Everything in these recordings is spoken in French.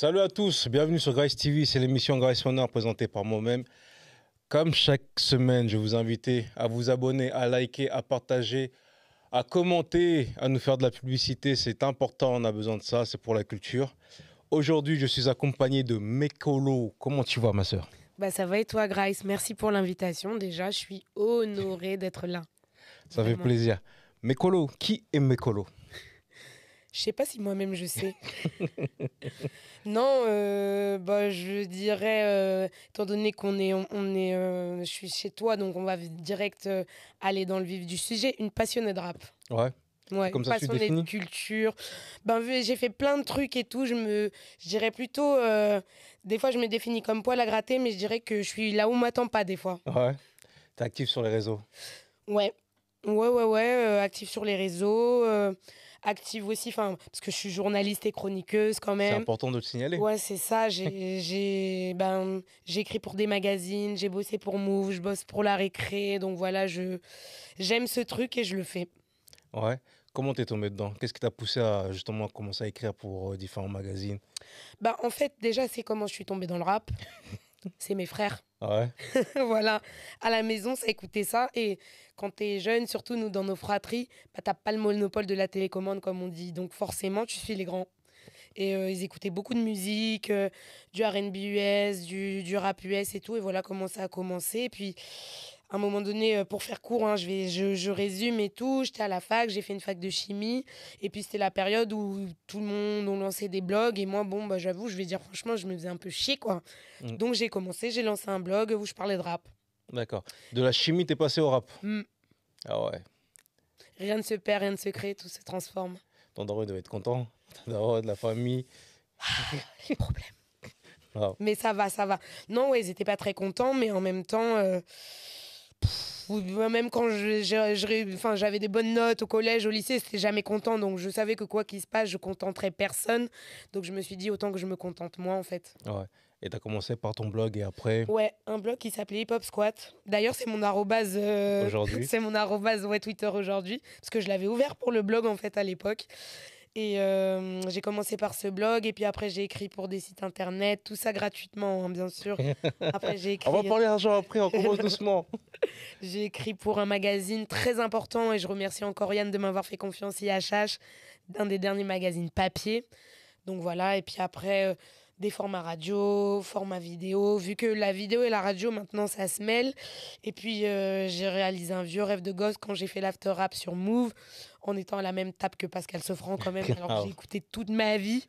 Salut à tous, bienvenue sur Grace TV, c'est l'émission Grace Honor présentée par moi-même. Comme chaque semaine, je vous invite à vous abonner, à liker, à partager, à commenter, à nous faire de la publicité. C'est important, on a besoin de ça, c'est pour la culture. Aujourd'hui, je suis accompagné de Mekolo. Comment tu vas, ma sœur bah, Ça va et toi, Grace Merci pour l'invitation. Déjà, je suis honoré d'être là. Ça fait plaisir. Mekolo, qui est Mekolo je sais pas si moi-même je sais. non, euh, bah, je dirais, euh, étant donné qu'on est, on, est, euh, je suis chez toi, donc on va direct aller dans le vif du sujet. Une passionnée de rap. Ouais. Ouais, comme ça, passionnée de culture. Ben, j'ai fait plein de trucs et tout. Je me, dirais plutôt, des fois je me définis comme poil à gratter, mais je dirais que je suis là où on m'attend pas des fois. Ouais. es actif sur les réseaux. Ouais. Ouais, ouais, ouais. actif sur les réseaux active aussi, enfin, parce que je suis journaliste et chroniqueuse quand même. C'est important de le signaler. Ouais, c'est ça. J'ai ben, écrit pour des magazines, j'ai bossé pour Move, je bosse pour la récré. Donc voilà, j'aime ce truc et je le fais. Ouais. Comment t'es tombé dedans Qu'est-ce qui t'a poussé à justement commencer à écrire pour euh, différents magazines Bah en fait déjà c'est comment je suis tombée dans le rap. c'est mes frères. Ouais. voilà, à la maison, ça écoutait ça. Et quand t'es jeune, surtout nous dans nos fratries, bah, t'as pas le monopole de la télécommande, comme on dit. Donc forcément, tu suis les grands. Et euh, ils écoutaient beaucoup de musique, euh, du RB US, du, du rap US et tout. Et voilà comment ça a commencé. Et puis à un moment donné, euh, pour faire court, hein, je, vais, je, je, résume et tout. J'étais à la fac, j'ai fait une fac de chimie. Et puis, c'était la période où tout le monde, ont lancé des blogs. Et moi, bon, bah, j'avoue, je vais dire franchement, je me faisais un peu chier, quoi. Mm. Donc, j'ai commencé, j'ai lancé un blog où je parlais de rap. D'accord. De la chimie, t'es passé au rap mm. Ah ouais. Rien ne se perd, rien ne se crée, tout se transforme. Ton daron devait être content. Ton de la famille. Ah, les problèmes. Ah. Mais ça va, ça va. Non, ouais, ils n'étaient pas très contents, mais en même temps... Euh, bah, même quand j'avais des bonnes notes au collège, au lycée, c'était jamais content. Donc je savais que quoi qu'il se passe, je contenterais personne. Donc je me suis dit autant que je me contente moi en fait. Ouais. Et tu as commencé par ton blog et après Ouais, un blog qui s'appelait Hip Hop Squat. D'ailleurs, c'est mon arrobase. Euh, c'est mon Twitter aujourd'hui. Parce que je l'avais ouvert pour le blog en fait à l'époque. Et euh, j'ai commencé par ce blog et puis après j'ai écrit pour des sites internet, tout ça gratuitement hein, bien sûr. Après on va parler argent après, on commence doucement. j'ai écrit pour un magazine très important et je remercie encore Yann de m'avoir fait confiance IHH, d'un des derniers magazines papier. Donc voilà, et puis après euh, des formats radio, formats vidéo, vu que la vidéo et la radio maintenant ça se mêle. Et puis euh, j'ai réalisé un vieux rêve de gosse quand j'ai fait l'after rap sur Move en étant à la même table que Pascal Sofran quand même, alors que j'ai écouté toute ma vie.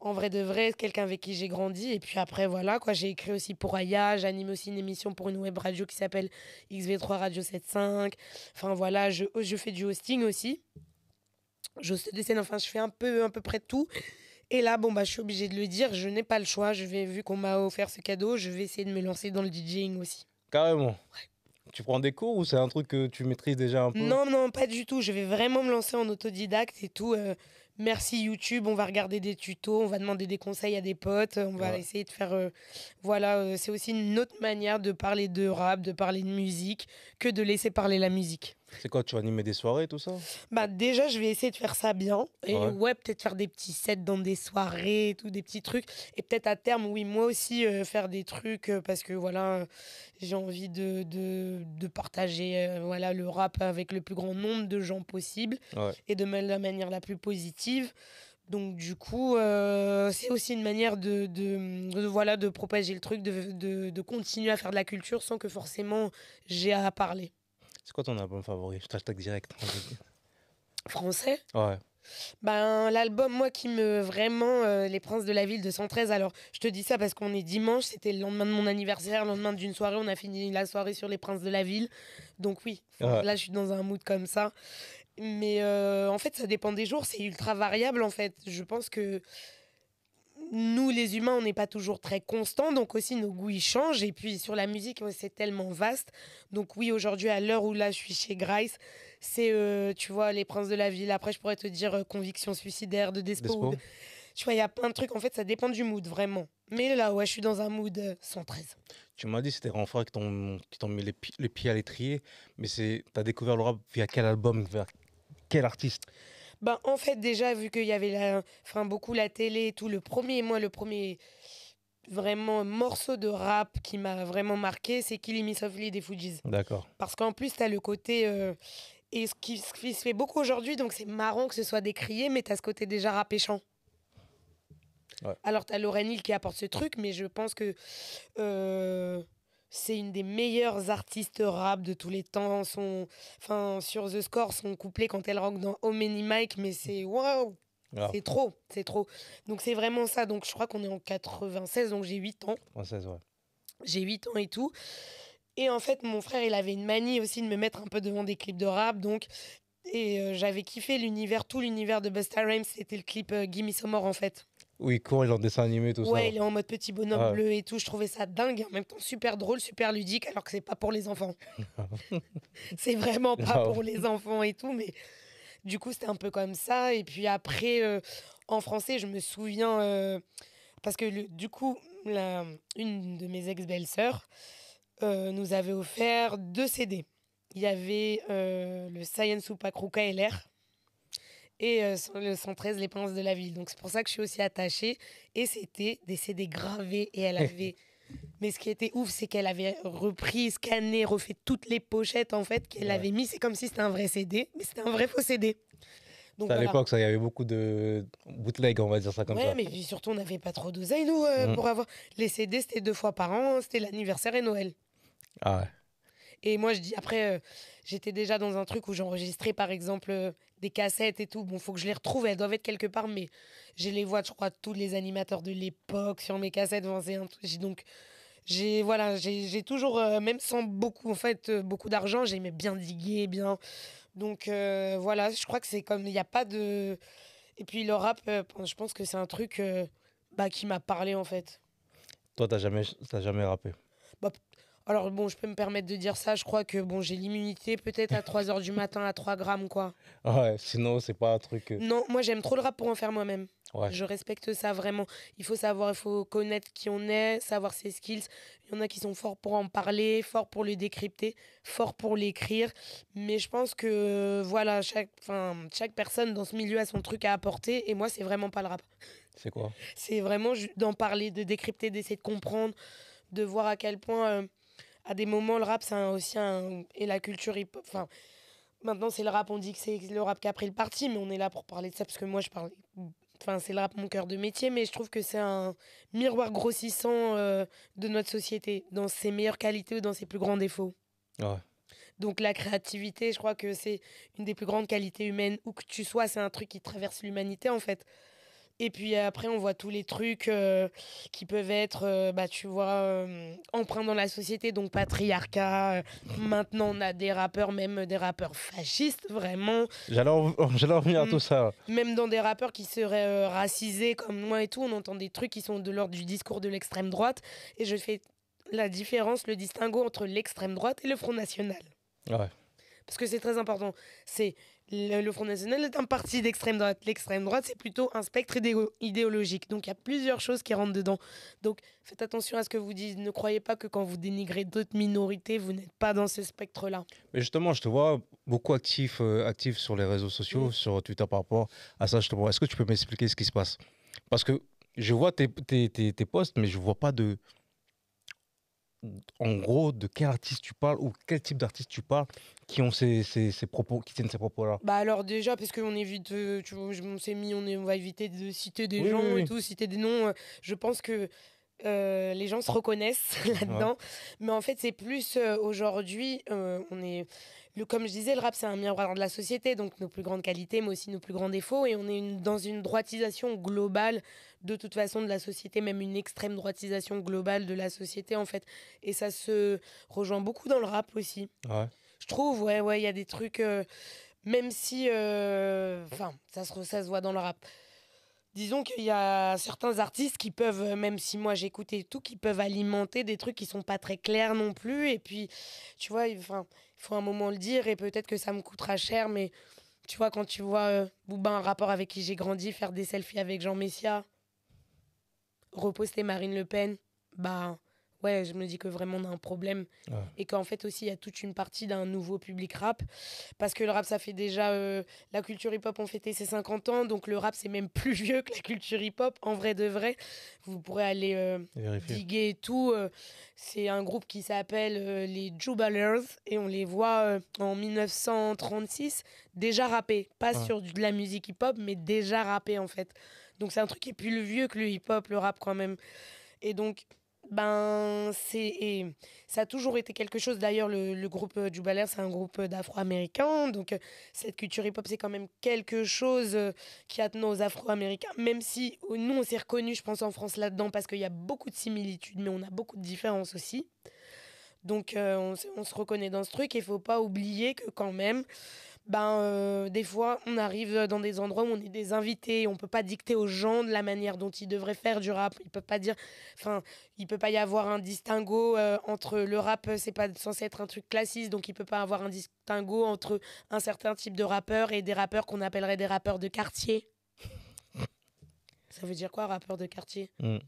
En vrai de vrai, quelqu'un avec qui j'ai grandi. Et puis après, voilà, quoi. J'ai écrit aussi pour Aya. J'anime aussi une émission pour une web radio qui s'appelle XV3 Radio 75. Enfin, voilà, je, je fais du hosting aussi. J'hoste des scènes. Enfin, je fais un peu, un peu près tout. Et là, bon, bah, je suis obligée de le dire, je n'ai pas le choix. Je vais, vu qu'on m'a offert ce cadeau, je vais essayer de me lancer dans le DJing aussi. Carrément. Ouais. Tu prends des cours ou c'est un truc que tu maîtrises déjà un peu Non, non, pas du tout. Je vais vraiment me lancer en autodidacte et tout. Euh, merci YouTube, on va regarder des tutos, on va demander des conseils à des potes, on va essayer de faire... Euh, voilà, euh, c'est aussi une autre manière de parler de rap, de parler de musique, que de laisser parler la musique. C'est quoi, tu vas animer des soirées tout ça Bah déjà, je vais essayer de faire ça bien. Et ouais, peut-être faire des petits sets dans des soirées, tout, des petits trucs. Et peut-être à terme, oui, moi aussi, euh, faire des trucs euh, parce que voilà, j'ai envie de, de, partager euh, voilà, le rap avec le plus grand nombre de gens possible et de la manière la plus positive. Donc du coup, c'est aussi une manière de, voilà de propager le truc, de, de, continuer à faire de la culture sans que forcément j'ai à parler. C'est quoi ton album favori Je direct. Hein, Français Ouais. Ben, l'album, moi, qui me vraiment euh, Les Princes de la Ville de 113. Alors, je te dis ça parce qu'on est dimanche, c'était le lendemain de mon anniversaire, le lendemain d'une soirée, on a fini la soirée sur Les Princes de la Ville. Donc, oui, là, je suis dans un mood comme ça. Mais euh, en fait, ça dépend des jours, c'est ultra variable en fait. Je pense que nous, les humains, on n'est pas toujours très constants, donc aussi nos goûts changent. Et puis sur la musique, c'est tellement vaste. Donc oui, aujourd'hui, à l'heure où là, je suis chez Grice, c'est, euh, tu vois, les princes de la ville. Après, je pourrais te dire euh, conviction suicidaire de Despo. Tu vois, il y a plein de trucs. En fait, ça dépend du mood, vraiment. Mais là, ouais, je suis dans un mood 113. Euh, tu m'as dit c'était Renfroid qui t'ont mis les, les, pieds à l'étrier. Mais c'est t'as découvert le via quel album, vers quel artiste ben, en fait, déjà, vu qu'il y avait beaucoup la télé et tout, le premier, moi, le premier vraiment morceau de rap qui m'a vraiment marqué, c'est Killing Me Softly des Fujis. D'accord. Parce qu'en plus, tu as le côté. Euh, et ce qui, se fait beaucoup aujourd'hui, donc c'est marrant que ce soit décrié, mais tu as ce côté déjà rapéchant. Alors, tu as Lorraine Hill qui apporte ce truc, mais je pense que. Euh, c'est une des meilleures artistes rap de tous les temps. Son, enfin, sur The Score, son couplet quand elle rock dans Oh Mike, mais c'est waouh! Ah. C'est trop, c'est trop. Donc c'est vraiment ça. Donc je crois qu'on est en 96, donc j'ai 8 ans. 96, ouais. J'ai 8 ans et tout. Et en fait, mon frère, il avait une manie aussi de me mettre un peu devant des clips de rap. Donc et euh, j'avais kiffé l'univers, tout l'univers de Busta Rhymes, c'était le clip euh, Gimme Some More en fait. Oui, il court, il est en dessin animé, tout ça. Ouais, il est en mode petit bonhomme bleu et tout. Je trouvais ça dingue, en même temps super drôle, super ludique, alors que c'est pas pour les enfants. c'est vraiment pas pour les enfants et tout, mais du coup, c'était un peu comme ça. Et puis après, euh, en français, je me souviens, euh, parce que du coup, une de mes ex-belles-sœurs euh, nous avait offert deux CD. Il y avait le Science pas Kruka LR et euh, le 113, les princes de la ville. Donc c'est pour ça que je suis aussi attachée. Et c'était des CD gravés et elle avait. Mais ce qui était ouf, c'est qu'elle avait repris, scanné, refait toutes les pochettes en fait qu'elle avait mis. C'est comme si c'était un vrai CD, mais c'était un vrai faux CD. Donc, à l'époque, ça, il y avait beaucoup de bootleg, on va dire ça comme ça. Ouais, mais surtout, on n'avait pas trop d'oseille, nous, euh, mm. pour avoir. Les CD, c'était deux fois par an, c'était l'anniversaire et Noël. Ah ouais. Et moi, je dis, après, euh, j'étais déjà dans un truc où j'enregistrais, par exemple, des cassettes et tout. Bon, faut que je les retrouve, elles doivent être quelque part, mais j'ai les voix, je crois, de tous les animateurs de l'époque sur mes cassettes. donc, j'ai voilà, j'ai toujours, euh, même sans beaucoup, en fait, euh, beaucoup d'argent, j'aimais bien diguer, bien. Donc euh, voilà, je crois que c'est comme, il n'y a pas de. Et puis le rap, je pense que c'est un truc bah, qui m'a parlé en fait. Toi, t'as jamais, jamais rappé. Bah, alors bon, je peux me permettre de dire ça, je crois que bon, j'ai l'immunité peut-être à 3h du matin à 3 grammes quoi. Ouais, sinon c'est pas un truc... Euh. Non, moi j'aime trop le rap pour en faire moi-même. Ouais. Je respecte ça vraiment. Il faut savoir, il faut connaître qui on est, savoir ses skills. Il y en a qui sont forts pour en parler, forts pour le décrypter, forts pour l'écrire. Mais je pense que voilà, chaque, chaque personne dans ce milieu a son truc à apporter. Et moi, c'est vraiment pas le rap. C'est quoi C'est vraiment d'en parler, de décrypter, d'essayer de comprendre, de voir à quel point. Euh, à des moments, le rap, c'est aussi un. Et la culture hip Enfin, maintenant, c'est le rap, on dit que c'est le rap qui a pris le parti, mais on est là pour parler de ça parce que moi, je parle. Enfin, c'est le rap, mon cœur de métier, mais je trouve que c'est un miroir grossissant euh, de notre société, dans ses meilleures qualités ou dans ses plus grands défauts. Ah Donc la créativité, je crois que c'est une des plus grandes qualités humaines. Où que tu sois, c'est un truc qui traverse l'humanité en fait. Et puis après, on voit tous les trucs euh, qui peuvent être, euh, bah, tu vois, euh, emprunts dans la société, donc patriarcat. maintenant, on a des rappeurs, même des rappeurs fascistes, vraiment. J'allais en venir à mm. tout ça. Même dans des rappeurs qui seraient racisés comme moi et tout, on entend des trucs qui sont de l'ordre du discours de l'extrême droite. Et je fais la différence, le distinguo entre l'extrême droite et le Front National. Ouais. Parce que c'est très important. C'est le, Front National est un parti d'extrême droite. L'extrême droite, c'est plutôt un spectre idéologique. Donc il y a plusieurs choses qui rentrent dedans. Donc faites attention à ce que vous dites. Ne croyez pas que quand vous dénigrez d'autres minorités, vous n'êtes pas dans ce spectre-là. Mais justement, je te vois beaucoup actif, euh, actif sur les réseaux sociaux, sur Twitter par rapport à ça. Justement, est-ce que tu peux m'expliquer ce qui se passe Parce que je vois tes, tes, tes, tes posts, mais je vois pas de en gros de quel artiste tu parles ou quel type d'artiste tu parles qui ont ces, ces, propos, qui tiennent ces propos-là Bah alors déjà parce qu'on évite, euh, tu on s'est mis, on, on, va éviter de citer des gens et tout, citer des noms. Euh, je pense que euh, les gens se reconnaissent là-dedans, mais en fait c'est plus aujourd'hui, on est, le, comme je disais, le rap c'est un miroir de la société, donc nos plus grandes qualités, mais aussi nos plus grands défauts, et on est dans une droitisation globale de toute façon de la société, même une extrême droitisation globale de la société en fait, et ça se rejoint beaucoup dans le rap aussi. Ouais je trouve, ouais, ouais, il y a des trucs, euh, même si, euh, enfin, ça, se, ça se voit dans le rap. Disons qu'il y a certains artistes qui peuvent, euh, même si moi j'écoute et tout, qui peuvent alimenter des trucs qui sont pas très clairs non plus. Et puis, tu vois, il faut un moment le dire et peut-être que ça me coûtera cher, mais tu vois, quand tu vois Bouba, un rapport avec qui j'ai grandi, faire des selfies avec Jean Messia, reposter Marine Le Pen, bah, ouais, je me dis que vraiment on a un problème. Et qu'en fait aussi, il y a toute une partie d'un nouveau public rap. Parce que le rap, ça fait déjà. Euh, la culture hip-hop, on fêtait ses 50 ans. Donc le rap, c'est même plus vieux que la culture hip-hop, en vrai de vrai. Vous pourrez aller euh, diguer et tout. Euh, c'est un groupe qui s'appelle les Jubalers. Et on les voit en 1936 déjà rappés. Pas sur de la musique hip-hop, mais déjà rappés en fait. Donc c'est un truc qui est plus vieux que le hip-hop, le rap quand même. Et donc, ben c'est ça a toujours été quelque chose d'ailleurs le, groupe euh, du balai c'est un groupe euh, d'afro-américains donc euh, cette culture hip-hop c'est quand même quelque chose qui attend aux afro-américains même si oh, nous on s'est reconnu, je pense en France là-dedans parce qu'il y a beaucoup de similitudes mais on a beaucoup de différences aussi donc on, se reconnaît dans ce truc et il faut pas oublier que quand même ben, euh, des fois, on arrive dans des endroits où on est des invités, on peut pas dicter aux gens de la manière dont ils devraient faire du rap. Il peuvent pas dire, enfin, il peut pas y avoir un distinguo euh, entre le rap, euh, c'est pas censé être un truc classiste, donc il peut pas avoir un distinguo entre un certain type de rappeur et des rappeurs qu'on appellerait des rappeurs de quartier. Ça veut dire quoi, rappeur de quartier hmm.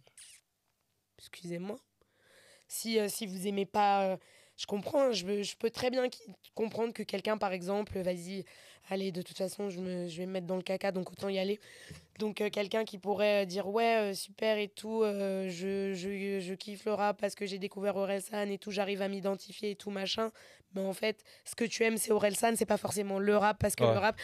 Excusez-moi. Si, si vous aimez pas je comprends, hein, je, peux très bien comprendre que quelqu'un, par exemple, vas-y, allez, de toute façon, je, vais me mettre dans le caca, donc autant y aller. Donc euh, quelqu'un qui pourrait euh, dire, ouais, euh, super et tout, je, je, kiffe le rap parce que j'ai découvert Orelsan et tout, j'arrive à m'identifier et tout, machin. Mais en fait, ce que tu aimes, c'est Orelsan, c'est pas forcément le rap, parce que le rap,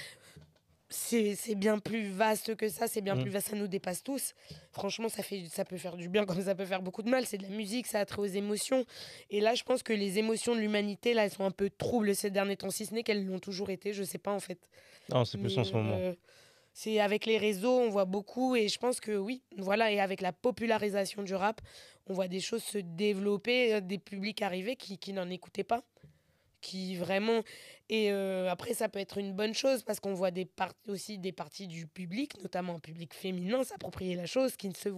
c'est bien plus vaste que ça, c'est bien mm. plus vaste, ça nous dépasse tous. Franchement, ça, fait, ça peut faire du bien comme ça peut faire beaucoup de mal. C'est de la musique, ça a trait aux émotions. Et là, je pense que les émotions de l'humanité, là, elles sont un peu troubles ces derniers temps, si ce n'est qu'elles l'ont toujours été, je sais pas en fait. Non, c'est plus en ce moment. Euh, c'est avec les réseaux, on voit beaucoup, et je pense que oui, voilà, et avec la popularisation du rap, on voit des choses se développer, euh, des publics arriver qui, qui n'en écoutaient pas qui vraiment et euh, après, ça peut être une bonne chose parce qu'on voit des aussi des parties du public, notamment un public féminin, s'approprier la chose, ce qui ne se,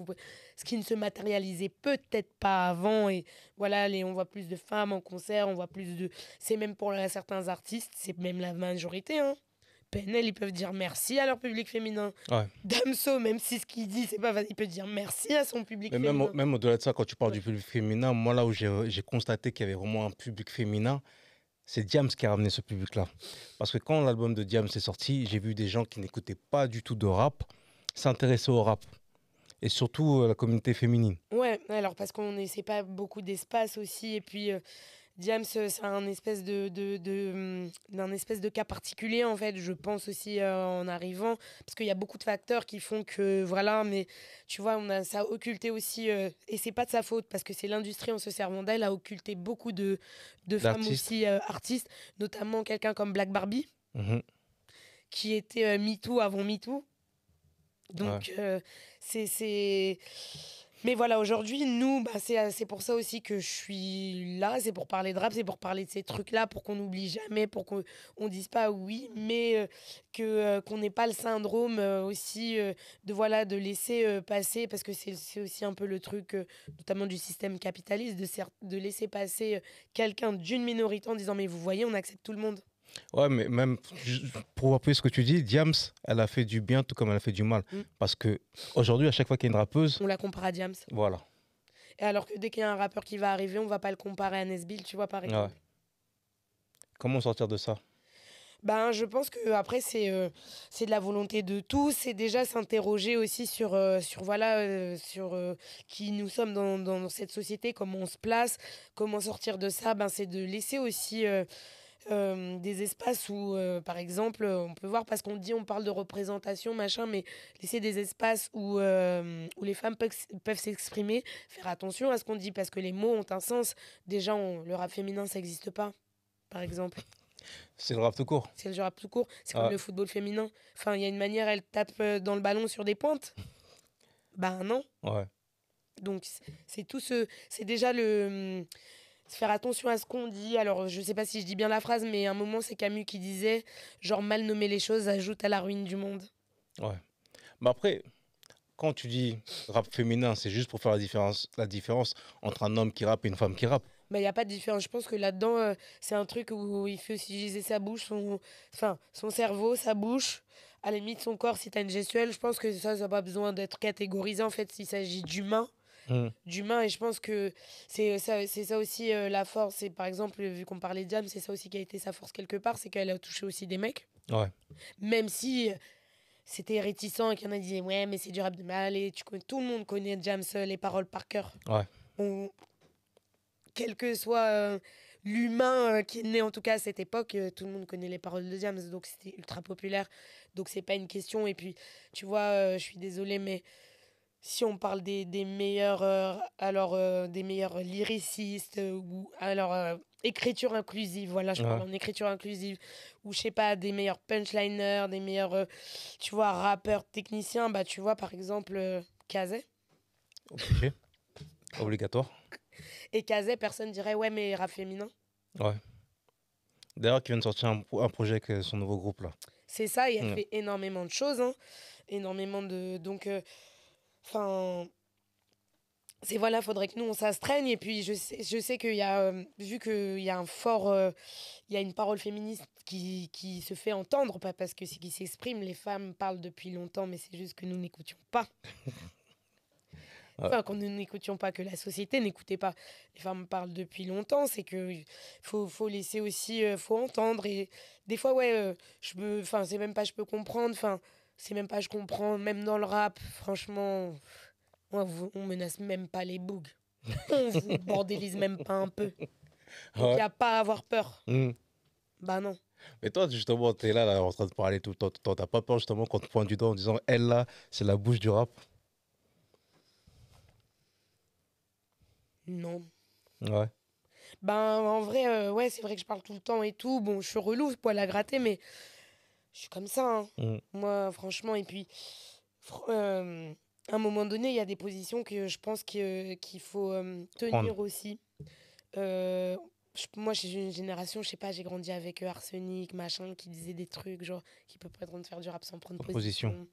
ce qui ne se matérialisait peut-être pas avant. Et voilà, on voit plus de femmes en concert, on voit plus de. C'est même pour certains artistes, c'est même la majorité. Hein. PNL, ils peuvent dire merci à leur public féminin. Damso, même si ce qu'il dit, c'est pas il peut dire merci à son public féminin. Même, même au-delà de ça, quand tu parles du public féminin, moi là où j'ai constaté qu'il y avait vraiment un public féminin, c'est Diams qui a ramené ce public-là. Parce que quand l'album de Diams est sorti, j'ai vu des gens qui n'écoutaient pas du tout de rap s'intéresser au rap. Et surtout euh, la communauté féminine. Ouais, alors parce qu'on ne sait pas beaucoup d'espace aussi. Et puis, euh, James, euh, c'est un espèce de, de, hum, d'un espèce de cas particulier en fait. Je pense aussi euh, en arrivant parce qu'il y a beaucoup de facteurs qui font que voilà. Mais tu vois, on a ça occulté aussi Et euh, et c'est pas de sa faute parce que c'est l'industrie en se servant d'elle a occulté beaucoup de de femmes aussi artistes, notamment quelqu'un comme Black Barbie mhm. qui était MeToo avant MeToo. Donc c'est c'est mais voilà, aujourd'hui, nous, bah, euh, c'est pour ça aussi que je suis là. C'est pour parler de rap, c'est pour parler de ces trucs-là, pour qu'on n'oublie jamais, pour qu'on ne dise pas oui, mais euh, que euh, qu'on n'ait pas le syndrome aussi de voilà de laisser passer, parce que c'est aussi un peu le truc, notamment du système capitaliste, de, de laisser passer quelqu'un d'une minorité en disant mais vous voyez, on accepte tout le monde. Ouais, mais même pour appuyer ce que tu dis, Diams, elle a fait du bien tout comme elle a fait du mal. Mm. Parce que aujourd'hui, à chaque fois qu'il y a une rappeuse. On la compare à Diams. Voilà. Et alors que dès qu'il y a un rappeur qui va arriver, on va pas le comparer à Nesbill, tu vois, par exemple. Ouais. Comment sortir de ça ben, je pense que après c'est euh, c'est de la volonté de tous, c'est déjà s'interroger aussi sur euh, sur voilà euh, sur qui nous sommes dans, dans, cette société, comment on se place, comment sortir de ça. Ben c'est de laisser aussi euh, des espaces où, euh, par exemple, on peut voir, parce qu'on dit, on parle de représentation, machin, mais laisser des espaces où, euh, où les femmes peuvent, s'exprimer, faire attention à ce qu'on dit, parce que les mots ont un sens. Déjà, le rap féminin, ça n'existe pas, par exemple. C'est le rap tout court. C'est le rap tout court. C'est comme ah. le football féminin. Enfin, il y a une manière, elle tape dans le ballon sur des pointes. bah non. Ouais. Donc, c'est tout ce. C'est déjà le. Hum, faire attention à ce qu'on dit. Alors, je sais pas si je dis bien la phrase, mais à un moment, c'est Camus qui disait genre mal nommer les choses ajoute à la ruine du monde. Ouais. Mais après, quand tu dis rap féminin, c'est juste pour faire la différence, la différence entre un homme qui rappe et une femme qui rappe. Mais il n'y a pas de différence. Je pense que là-dedans, euh, c'est un truc où il faut utiliser sa bouche, son, enfin, son cerveau, sa bouche, à la limite son corps si tu as une gestuelle. Je pense que ça, ça n'a pas besoin d'être catégorisé. En fait, s'il s'agit d'humain, Mm. d'humain. Et je pense que c'est euh, ça, aussi euh, la force. Et par exemple, vu qu'on parlait de Jam, c'est ça aussi qui a été sa force quelque part, c'est qu'elle a touché aussi des mecs. Même si euh, c'était réticent et qu'il y en a qui ouais mais c'est du rap de mal et tu connais tout le monde connaît James les paroles par cœur ouais. quel que soit l'humain qui est né en tout cas à cette époque tout le monde connaît les paroles de James donc c'était ultra populaire donc c'est pas une question et puis tu vois je suis désolé mais si on parle des, des meilleurs, euh, alors, euh, des meilleurs lyricistes euh, ou alors écriture inclusive, voilà, je parle en écriture inclusive, ou je sais pas, des meilleurs punchliners, des meilleurs, tu vois, rappeurs, techniciens, bah tu vois, par exemple, Kazé. Obligé. Obligatoire. Et Kazé, personne dirait, ouais, mais rap féminin. Ouais. D'ailleurs, qui vient de sortir un, projet avec son nouveau groupe, là. C'est ça, il a fait énormément de choses, hein. Énormément de. Donc Enfin, c'est voilà, faudrait que nous on s'astreigne. Et puis je sais, je sais qu'il y a, euh, vu qu'il y a un fort, euh, il y a une parole féministe qui, qui se fait entendre, pas parce que c'est qui s'exprime. Les femmes parlent depuis longtemps, mais c'est juste que nous n'écoutions pas. Ah. enfin, qu'on nous n'écoutions pas, que la société n'écoutait pas. Les femmes parlent depuis longtemps, c'est que faut, laisser aussi, euh, faut entendre. Et des fois, ouais, je peux, enfin, c'est même pas, je peux comprendre, enfin c'est même pas, je comprends, même dans le rap, franchement, on, menace même pas les bougs. on vous bordélise même pas un peu. Il n'y a pas à avoir peur. Hmm. Bah non. Mais toi, justement, tu es là, là, en train de parler tout le temps. Tu n'as pas peur, justement, qu'on te pointe du doigt en disant elle, là, c'est la bouche du rap Non. Ouais. Ben, en vrai, euh, ouais, c'est vrai que je parle tout le temps et tout. Bon, je suis relou, poil à gratter, mais je suis comme ça. Hein. Mm. Moi, franchement, et puis, euh, à un moment donné, il y a des positions que je pense qu'il faut euh, tenir aussi. Euh, moi, j'ai une génération, je sais pas, j'ai grandi avec Arsenic, machin, qui disait des trucs, genre, qui peut prétendre faire du rap sans prendre position.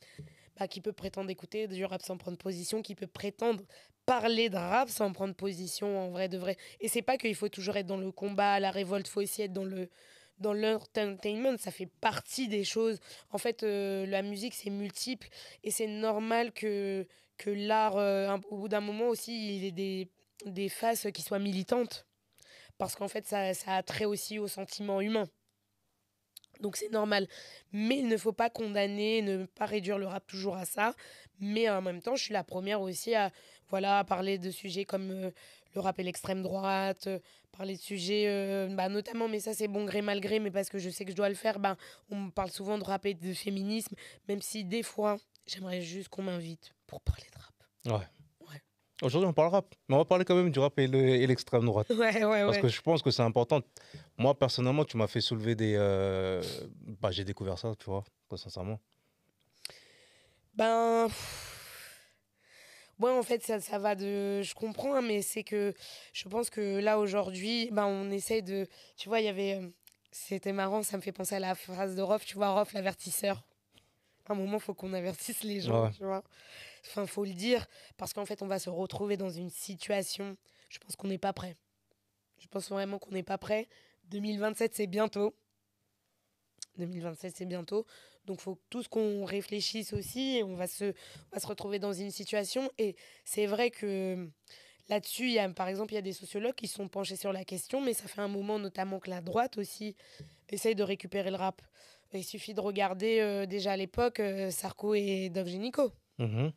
Bah, qui peut prétendre écouter du rap sans prendre position, qui peut prétendre parler de rap sans prendre position en vrai de vrai. Et c'est pas qu'il faut toujours être dans le combat, la révolte, faut aussi être dans le, dans l'entertainment, ça fait partie des choses. En fait, euh, la musique, c'est multiple et c'est normal que, que l'art, euh, au bout d'un moment aussi, il ait des, des faces qui soient militantes. Parce qu'en fait, ça, ça a trait aussi au sentiment humain. Donc c'est normal. Mais il ne faut pas condamner, ne pas réduire le rap toujours à ça. Mais en même temps, je suis la première aussi à, voilà, parler de sujets comme euh, le rap et l'extrême droite, euh, parler de sujets, euh, bah, notamment, mais ça c'est bon gré mal gré, mais parce que je sais que je dois le faire, ben on parle souvent de rap et de féminisme, même si des fois, j'aimerais juste qu'on m'invite pour parler de rap. Ouais. Aujourd'hui, on parle rap, mais on va parler quand même du rap et l'extrême droite. Ouais, ouais, ouais. Parce que je pense que c'est important. Moi, personnellement, tu m'as fait soulever des. Euh, bah, j'ai découvert ça, tu vois, sincèrement. Ben en fait, ça, ça va de. Je comprends, hein, mais c'est que je pense que là, aujourd'hui, ben on essaie de. Tu vois, il y avait. Euh, c'était marrant, ça me fait penser à la phrase de Rof, tu vois, Rof, l'avertisseur. À un moment, faut qu'on avertisse les gens, tu vois. Enfin, faut le dire, parce qu'en fait, on va se retrouver dans une situation. Je pense qu'on n'est pas prêt. Je pense vraiment qu'on n'est pas prêt. 2027, c'est bientôt. 2027, c'est bientôt. Donc, faut ce qu'on réfléchisse aussi. on va se, va se retrouver dans une situation. Et c'est vrai que là-dessus, y a, par exemple, il y a des sociologues qui sont penchés sur la question, mais ça fait un moment, notamment, que la droite aussi essaye de récupérer le rap. Il suffit de regarder euh, déjà à l'époque euh, Sarko et Génico. Génico. Mhm.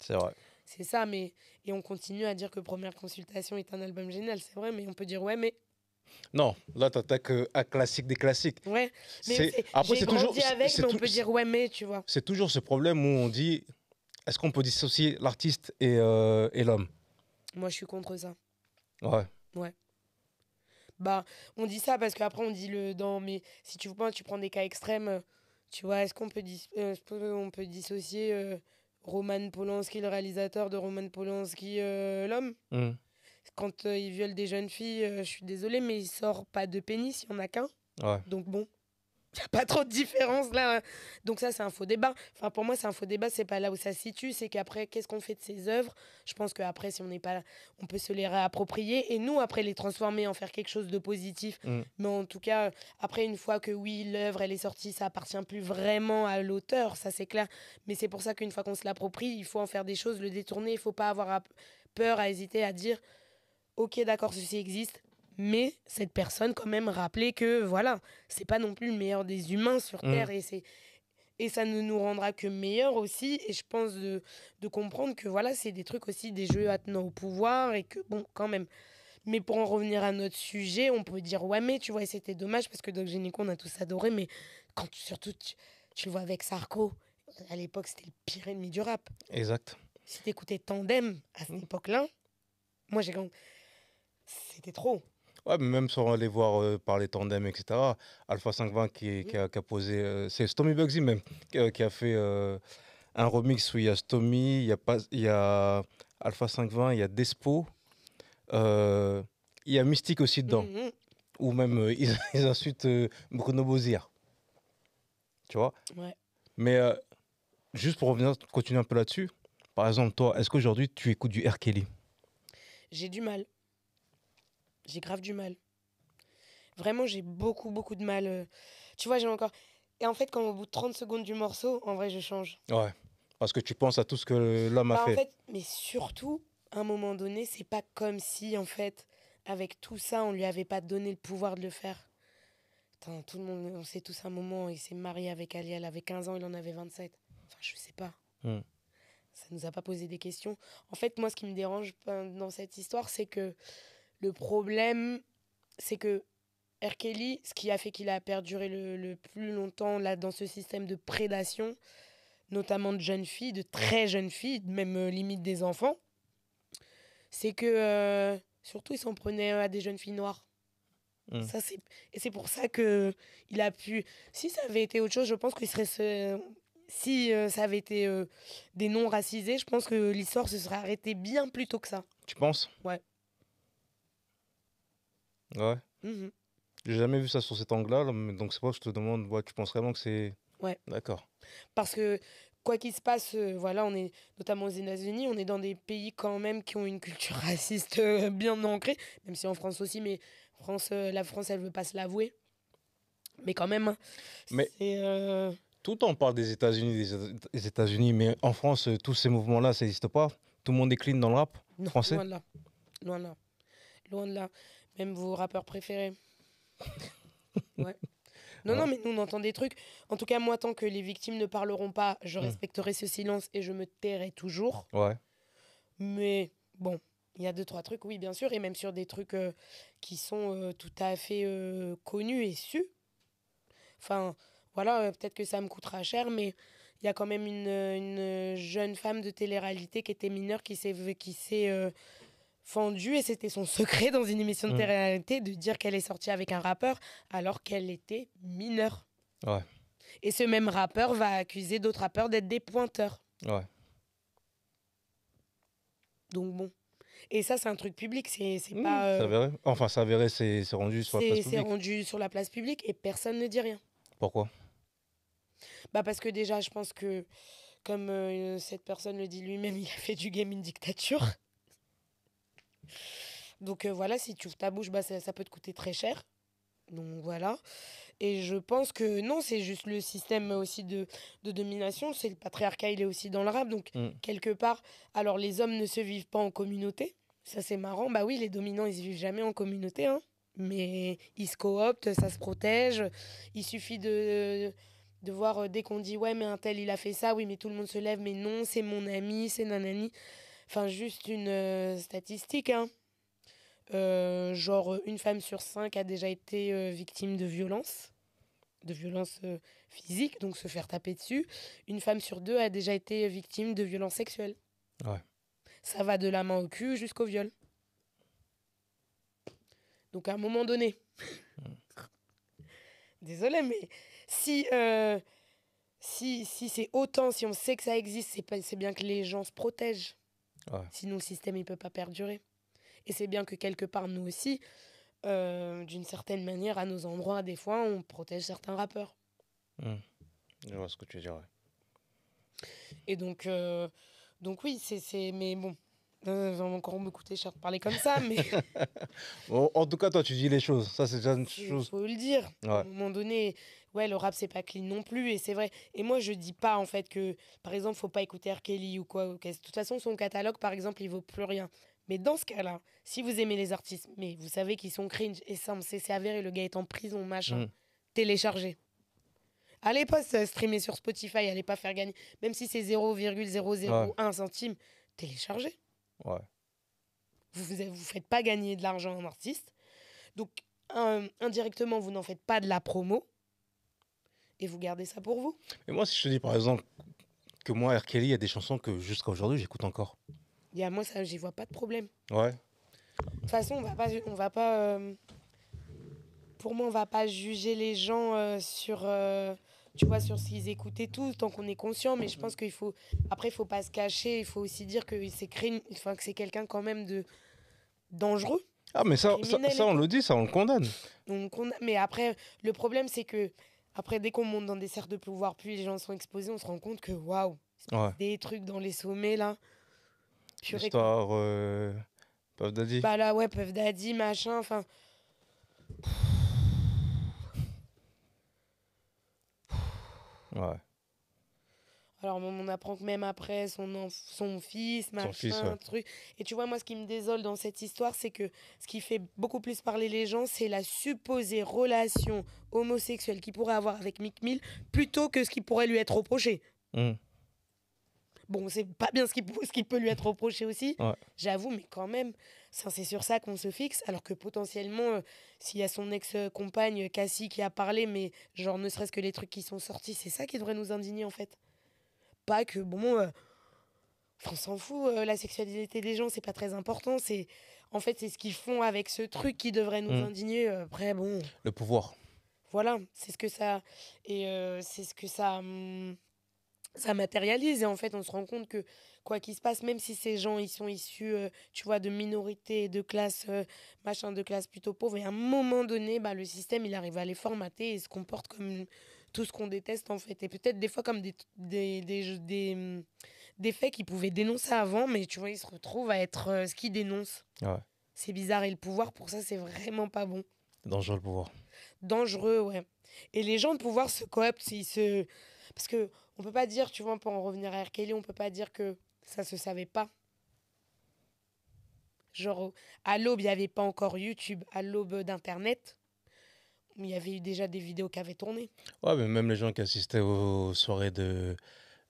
C'est vrai. C'est ça, mais et on continue à dire que Première Consultation est un album génial, c'est vrai, mais on peut dire ouais, mais non, là, t'attaques un à classique des classiques. Ouais, mais c'est... après, c'est toujours. Avec, mais on peut dire ouais, mais tu vois. C'est toujours ce problème où on dit est-ce qu'on peut dissocier l'artiste euh, et, l'homme Moi, je suis contre ça. Ouais. Ouais. Bah, on dit ça parce qu'après, on dit le dans. Mais si tu veux pas tu prends des cas extrêmes. Euh, tu vois, est-ce qu'on peut, euh, on peut dissocier Roman Polanski, le réalisateur de Roman Polanski, l'homme mmh. Quand euh, ils violent des jeunes filles, euh, je suis désolée, mais il sortent pas de pénis, il y en a qu'un. Donc bon, il n'y a pas trop de différence là. Hein. Donc ça, c'est un faux débat. Enfin, pour moi, c'est un faux débat, c'est pas là où ça se situe. C'est qu'après, qu'est-ce qu'on fait de ces œuvres Je pense qu'après, si on n'est pas là, on peut se les réapproprier et nous, après, les transformer en faire quelque chose de positif. Mm. Mais en tout cas, après, une fois que oui, l'œuvre, elle est sortie, ça appartient plus vraiment à l'auteur, ça c'est clair. Mais c'est pour ça qu'une fois qu'on se l'approprie, il faut en faire des choses, le détourner. Il faut pas avoir peur à hésiter à dire ok, d'accord, ceci existe, mais cette personne quand même rappeler que voilà, c'est pas non plus le meilleur des humains sur mm. Terre et c'est et ça ne nous rendra que meilleurs aussi et je pense de, comprendre que voilà, c'est des trucs aussi des jeux attenant au pouvoir et que bon quand même mais pour en revenir à notre sujet, on peut dire ouais mais tu vois c'était dommage parce que Doc Génico on a tous adoré mais quand tu, surtout tu, le vois avec Sarko à l'époque c'était le pire ennemi du rap. Exact. Si t'écoutais Tandem à cette mm. époque-là, moi j'ai quand c'était trop. Ouais, mais même sans aller voir euh, par les tandems, etc. Alpha 520 qui, mmh. qui, a, qui a, posé. Euh, c'est Stomy Bugsy même qui, euh, a fait un remix où il y a Stomy, il y a, il y a Alpha 520, il y a Despo, il y a Mystique aussi dedans. Mmh, mmh. Ou même ils, ils, insultent Bruno Bozir. Tu vois ouais. Mais juste pour revenir, continuer un peu là-dessus. Par exemple, toi, est-ce qu'aujourd'hui tu écoutes du R. Kelly J'ai du mal j'ai grave du mal. Vraiment, j'ai beaucoup, beaucoup de mal. Euh. Tu vois, j'ai encore. Et en fait, quand au bout de 30 secondes du morceau, en vrai, je change. Ouais. Parce que tu penses à tout ce que l'homme a bah, fait. En fait. Mais surtout, à un moment donné, c'est pas comme si, en fait, avec tout ça, on lui avait pas donné le pouvoir de le faire. tout le monde, on sait tous un moment, il s'est marié avec Ali, elle avait 15 ans, il en avait 27. Enfin, je sais pas. Hmm. Ça nous a pas posé des questions. En fait, moi, ce qui me dérange euh, dans cette histoire, c'est que le problème, c'est que R. Kelly, ce qui a fait qu'il a perduré le, plus longtemps là, dans ce système de prédation, notamment de jeunes filles, de très jeunes filles, même euh, limite des enfants, c'est que euh, surtout il s'en prenait à des jeunes filles noires. Mmh. Ça, Et c'est pour ça que il a pu. Si ça avait été autre chose, je pense qu'il serait. Si euh, ça avait été des non racisés, je pense que l'histoire se serait arrêtée bien plus tôt que ça. Tu penses Ouais. Ouais. Mmh J'ai jamais vu ça sur cet angle-là, donc c'est pas que je te demande, tu penses vraiment que c'est. Ouais. D'accord. Parce que quoi qu'il se passe, euh, voilà, on est notamment aux États-Unis, on est dans des pays quand même qui ont une culture raciste euh, bien ancrée, même si en France aussi, mais France, euh, la France, elle veut pas se l'avouer. Mais quand même, hein, Tout le temps, on parle des États-Unis, des États-Unis, mais en France, tous ces mouvements-là, ça n'existe pas. Tout le monde décline dans le rap français. loin de loin de là. Même vos rappeurs préférés. ouais. Non, non, mais nous, on entend des trucs. En tout cas, moi, tant que les victimes ne parleront pas, je hmm. respecterai ce silence et je me tairai toujours. Ouais. Mais bon, il y a deux, trois trucs, oui, bien sûr, et même sur des trucs euh, qui sont euh, tout à fait euh, connus et su. Enfin, voilà, peut-être que ça me coûtera cher, mais il y a quand même une, une jeune femme de télé-réalité qui était mineure qui s'est qui s'est fendue et c'était son secret dans une émission de mm. télé-réalité de dire qu'elle est sortie avec un rappeur alors qu'elle était mineure. Ouais. Et ce même rappeur va accuser d'autres rappeurs d'être des pointeurs. Ouais. Donc bon. Et ça, c'est un truc public, c'est mm. pas. Euh, enfin, ça avéré, c'est rendu sur la place publique. C'est rendu sur la place publique et personne ne dit rien. Pourquoi Bah parce que déjà, je pense que comme euh, cette personne le dit lui-même, il a fait du game une dictature. Donc euh, voilà, si tu ouvres ta bouche, bah, ça, peut te coûter très cher. Donc voilà. Et je pense que non, c'est juste le système aussi de, domination. C'est le patriarcat, il est aussi dans le rap. Donc mm. quelque part, alors les hommes ne se vivent pas en communauté. Ça c'est marrant. Bah oui, les dominants, ils se vivent jamais en communauté. Hein. Mais ils se cooptent, ça se protège. Il suffit de de voir euh, dès qu'on dit ouais mais un tel il a fait ça oui mais tout le monde se lève mais non c'est mon ami c'est nanani Enfin, juste une euh, statistique. Hein. Euh, genre, euh, une femme sur cinq a déjà été victime de violence, de violence physique, donc se faire taper dessus. Une femme sur deux a déjà été victime de violence sexuelle. Ouais. Ça va de la main au cul jusqu'au viol. Donc, à un moment donné. Désolée, mais si si, si c'est autant, si on sait que ça existe, c'est bien que les gens se protègent. Sinon, le système, il peut pas perdurer. Et c'est bien que quelque part, nous aussi, euh, d'une certaine manière, à nos endroits, des fois, on protège certains rappeurs. Hmm. Je vois ce que tu veux dire, Et donc, euh, donc oui, c'est. Mais bon, euh, encore me coûter cher de parler comme ça, mais. en, tout cas, toi, tu dis les choses. Ça, c'est une chose. Il faut le dire. À un moment donné, ouais, le rap, c'est pas clean non plus, et c'est vrai. Et moi, je dis pas, en fait, que, par exemple, faut pas écouter R. Kelly ou quoi. De toute façon, son catalogue, par exemple, il vaut plus rien. Mais dans ce cas-là, si vous aimez les artistes, mais vous savez qu'ils sont cringe, et ça, on sait, c'est avéré, le gars est en prison, machin, mm. téléchargez. Allez pas euh, streamer sur Spotify, allez pas faire gagner, même si c'est 0,001 centime, téléchargez. Ouais. Vous ne vous, faites pas gagner de l'argent en un artiste. Donc, indirectement, vous n'en faites pas de la promo et vous gardez ça pour vous. Mais moi, si je te dis par exemple que moi, R. Kelly, il y a des chansons que jusqu'à aujourd'hui, j'écoute encore. Et à moi, ça, j'y vois pas de problème. Ouais. De toute façon, on va pas. On va pas euh, Pour moi, on va pas juger les gens euh, sur. Euh, tu vois, sur ce qu'ils écoutaient tout, tant qu'on est conscient. Mais je pense qu'il faut. Après, il faut pas se cacher. Il faut aussi dire que c'est Enfin, que c'est quelqu'un quand même de dangereux. Ah, mais ça, ça, on le dit, ça, on le condamne. On condamne. Mais après, le problème, c'est que après, dès qu'on monte dans des serres de pouvoir, plus les gens sont exposés, on se rend compte que waouh, des trucs dans les sommets là. Histoire euh, Puff Daddy. Bah là, ouais, Puff Daddy, machin, enfin. Ouais. Alors, on, apprend que même après, son, son fils, machin, truc. Et tu vois, moi, ce qui me désole dans cette histoire, c'est que ce qui fait beaucoup plus parler les gens, c'est la supposée relation homosexuelle qu'il pourrait avoir avec Mick Mill plutôt que ce qui pourrait lui être reproché. Hmm. Bon, c'est pas bien ce qui, ce peut lui être reproché aussi, j'avoue, mais quand même, c'est sur ça qu'on se fixe. Alors que potentiellement, euh, s'il y a son ex-compagne Cassie qui a parlé, mais genre ne serait-ce que les trucs qui sont sortis, c'est ça qui devrait nous indigner en fait que bon euh, on s'en fout euh, la sexualité des gens c'est pas très important c'est en fait c'est ce qu'ils font avec ce truc qui devrait nous mm. indigner euh, après bon le pouvoir voilà c'est ce que ça et c'est ce que ça hum, ça matérialise et en fait on se rend compte que quoi qu'il se passe même si ces gens ils sont issus tu vois de minorités de classes machin de classes plutôt pauvres et à un moment donné bah, le système il arrive à les formater et se comporte comme tout ce qu'on déteste en fait. Et peut-être des fois comme des, des, des, mm, faits qu'ils pouvaient dénoncer avant, mais tu vois, ils se retrouvent à être euh, ce qu'ils dénoncent. C'est bizarre et le pouvoir pour ça, c'est vraiment pas bon. Dangereux le pouvoir. Dangereux, ouais. Et les gens de pouvoir se cooptent, ils se... Parce que on peut pas dire, tu vois, pour en revenir à R. Kelly, on peut pas dire que ça se savait pas. Genre, à l'aube, il n'y avait pas encore YouTube, à l'aube d'Internet il y avait eu déjà des vidéos qui avaient tourné. Ouais, mais même les gens qui assistaient aux soirées de,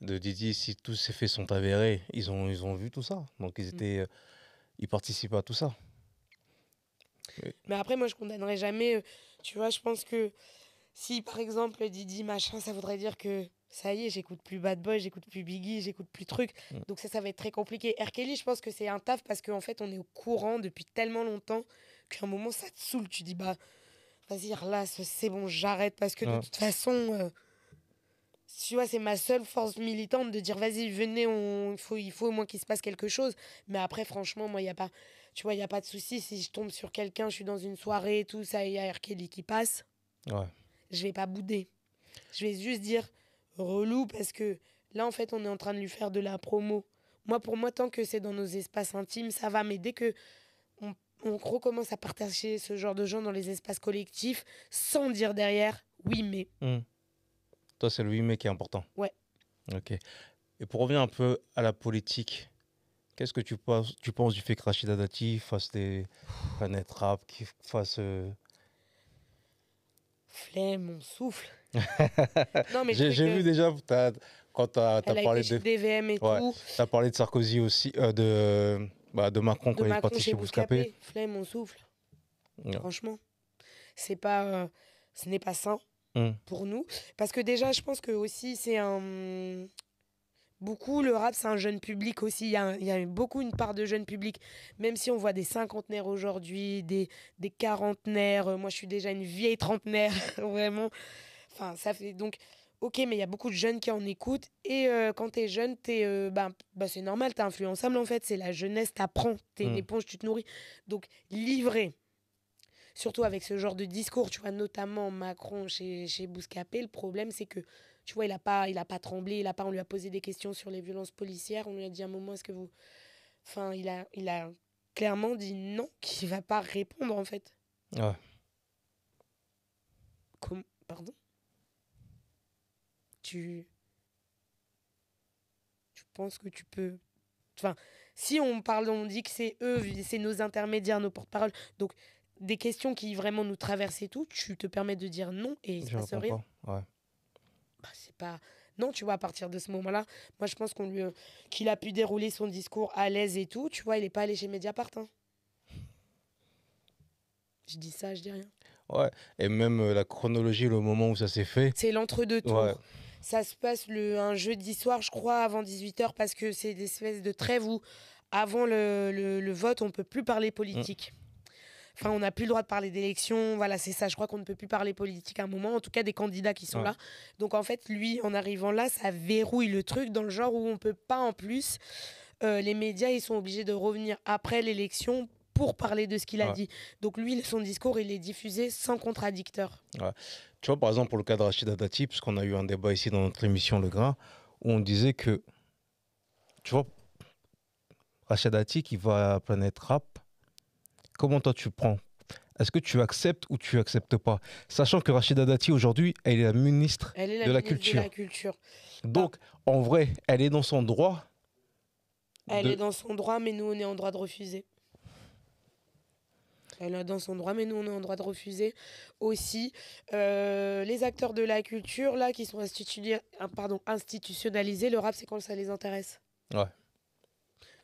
de Didi, si tous ces faits sont avérés, ils ont, ils ont vu tout ça. Donc ils mm. étaient, euh, ils à tout ça. Mais après, moi, je condamnerai jamais. Euh, tu vois, je pense que si, par exemple, Didi machin, ça voudrait dire que ça y est, j'écoute plus Bad Boy, j'écoute plus Biggie, j'écoute plus truc. Mm. Donc ça, ça va être très compliqué. R. Kelly, je pense que c'est un taf parce qu'en fait, on est au courant depuis tellement longtemps qu'à un moment, ça te saoule. Tu dis, bah vas-y, c'est bon, j'arrête. Parce que de toute façon, euh, tu vois, c'est ma seule force militante de dire, vas-y, venez, on, il, faut, il faut au moins qu'il se passe quelque chose. Mais après, franchement, moi, il n'y a pas, tu vois, il a pas de souci. Si je tombe sur quelqu'un, je suis dans une soirée tout, ça, et y a qui passe. Ouais. Je vais pas bouder. Je vais juste dire, relou, parce que là, en fait, on est en train de lui faire de la promo. Moi, pour moi, tant que c'est dans nos espaces intimes, ça va. Mais dès que on recommence à partager ce genre de gens dans les espaces collectifs sans dire derrière oui mais. Hmm. Toi, c'est le oui mais qui est important. Ouais. Ok. Et pour revenir un peu à la politique, qu'est-ce que tu penses, tu penses du fait que Rachida Dati fasse des planètes rap, qui fasse. Euh, mon souffle. non, mais j'ai lu euh, vu déjà, quand tu as, parlé de. DVM Tu parlé de Sarkozy aussi, euh, de. Bah, de Macron quand il est parti chez Bouscapé. Flemme, on souffle. Franchement, c'est pas, euh, ce n'est pas sain hmm. pour nous. Parce que déjà, je pense que aussi, c'est un. Beaucoup, le rap, c'est un jeune public aussi. Il y, a il y a, beaucoup une part de jeune public. Même si on voit des cinquantenaires aujourd'hui, des, des quarantenaires. Euh, moi, je suis déjà une vieille trentenaire, vraiment. Enfin, ça fait donc ok, mais il y a beaucoup de jeunes qui en écoutent. Et euh, quand t'es jeune, t'es, euh, ben, ben c'est normal, t'es influençable en fait. C'est la jeunesse, t'apprends, t'es une mm. éponge, tu te nourris. Donc, livrer, surtout avec ce genre de discours, tu vois, notamment Macron chez, chez Bouscapé, le problème c'est que, tu vois, il n'a pas, pas tremblé, il a on lui a posé des questions sur les violences policières, on lui a dit à un moment, est-ce que vous. Enfin, il a, il a clairement dit non, qu'il va pas répondre en fait. Ouais. Pardon tu. Tu penses que tu peux. Enfin, si on parle, on dit que c'est eux, c'est nos intermédiaires, nos porte parole Donc, des questions qui vraiment nous traversent et tout, tu te permets de dire non et il se passe Pas. Bah, c'est pas. Non, tu vois, à partir de ce moment-là, moi, je pense qu'on lui, euh, qu'il a pu dérouler son discours à l'aise et tout. Tu vois, il n'est pas allé chez Mediapart. Hein. Je dis ça, je dis rien. Ouais, et même euh, la chronologie, le moment où ça s'est fait. C'est l'entre-deux tours. Ça se passe le, un jeudi soir, je crois, avant 18h, parce que c'est des espèces de trêve où, avant le, vote, on ne peut plus parler politique. Mm. Enfin, on n'a plus le droit de parler d'élections. Voilà, c'est ça. Je crois qu'on ne peut plus parler politique à un moment, en tout cas des candidats qui sont là. Donc, en fait, lui, en arrivant là, ça verrouille le truc dans le genre où on ne peut pas en plus. Euh, les médias, ils sont obligés de revenir après l'élection pour parler de ce qu'il a dit. Donc lui, son discours, il est diffusé sans contradicteur. Tu vois, par exemple, pour le cas de Rachida Dati, puisqu'on a eu un débat ici dans notre émission Le Grain, où on disait que, tu vois, Rachida Dati qui va à Planète Rap, comment toi tu prends est-ce que tu acceptes ou tu acceptes pas Sachant que Rachida Dati, aujourd'hui, elle est la ministre, de, la culture. Donc, en vrai, elle est dans son droit. Elle est dans son droit, mais nous, on est en droit de refuser elle a dans son droit, mais nous, on est en droit de refuser aussi. Euh, les acteurs de la culture, là, qui sont ah, pardon, institutionnalisés, le rap, c'est quand ça les intéresse. Ouais.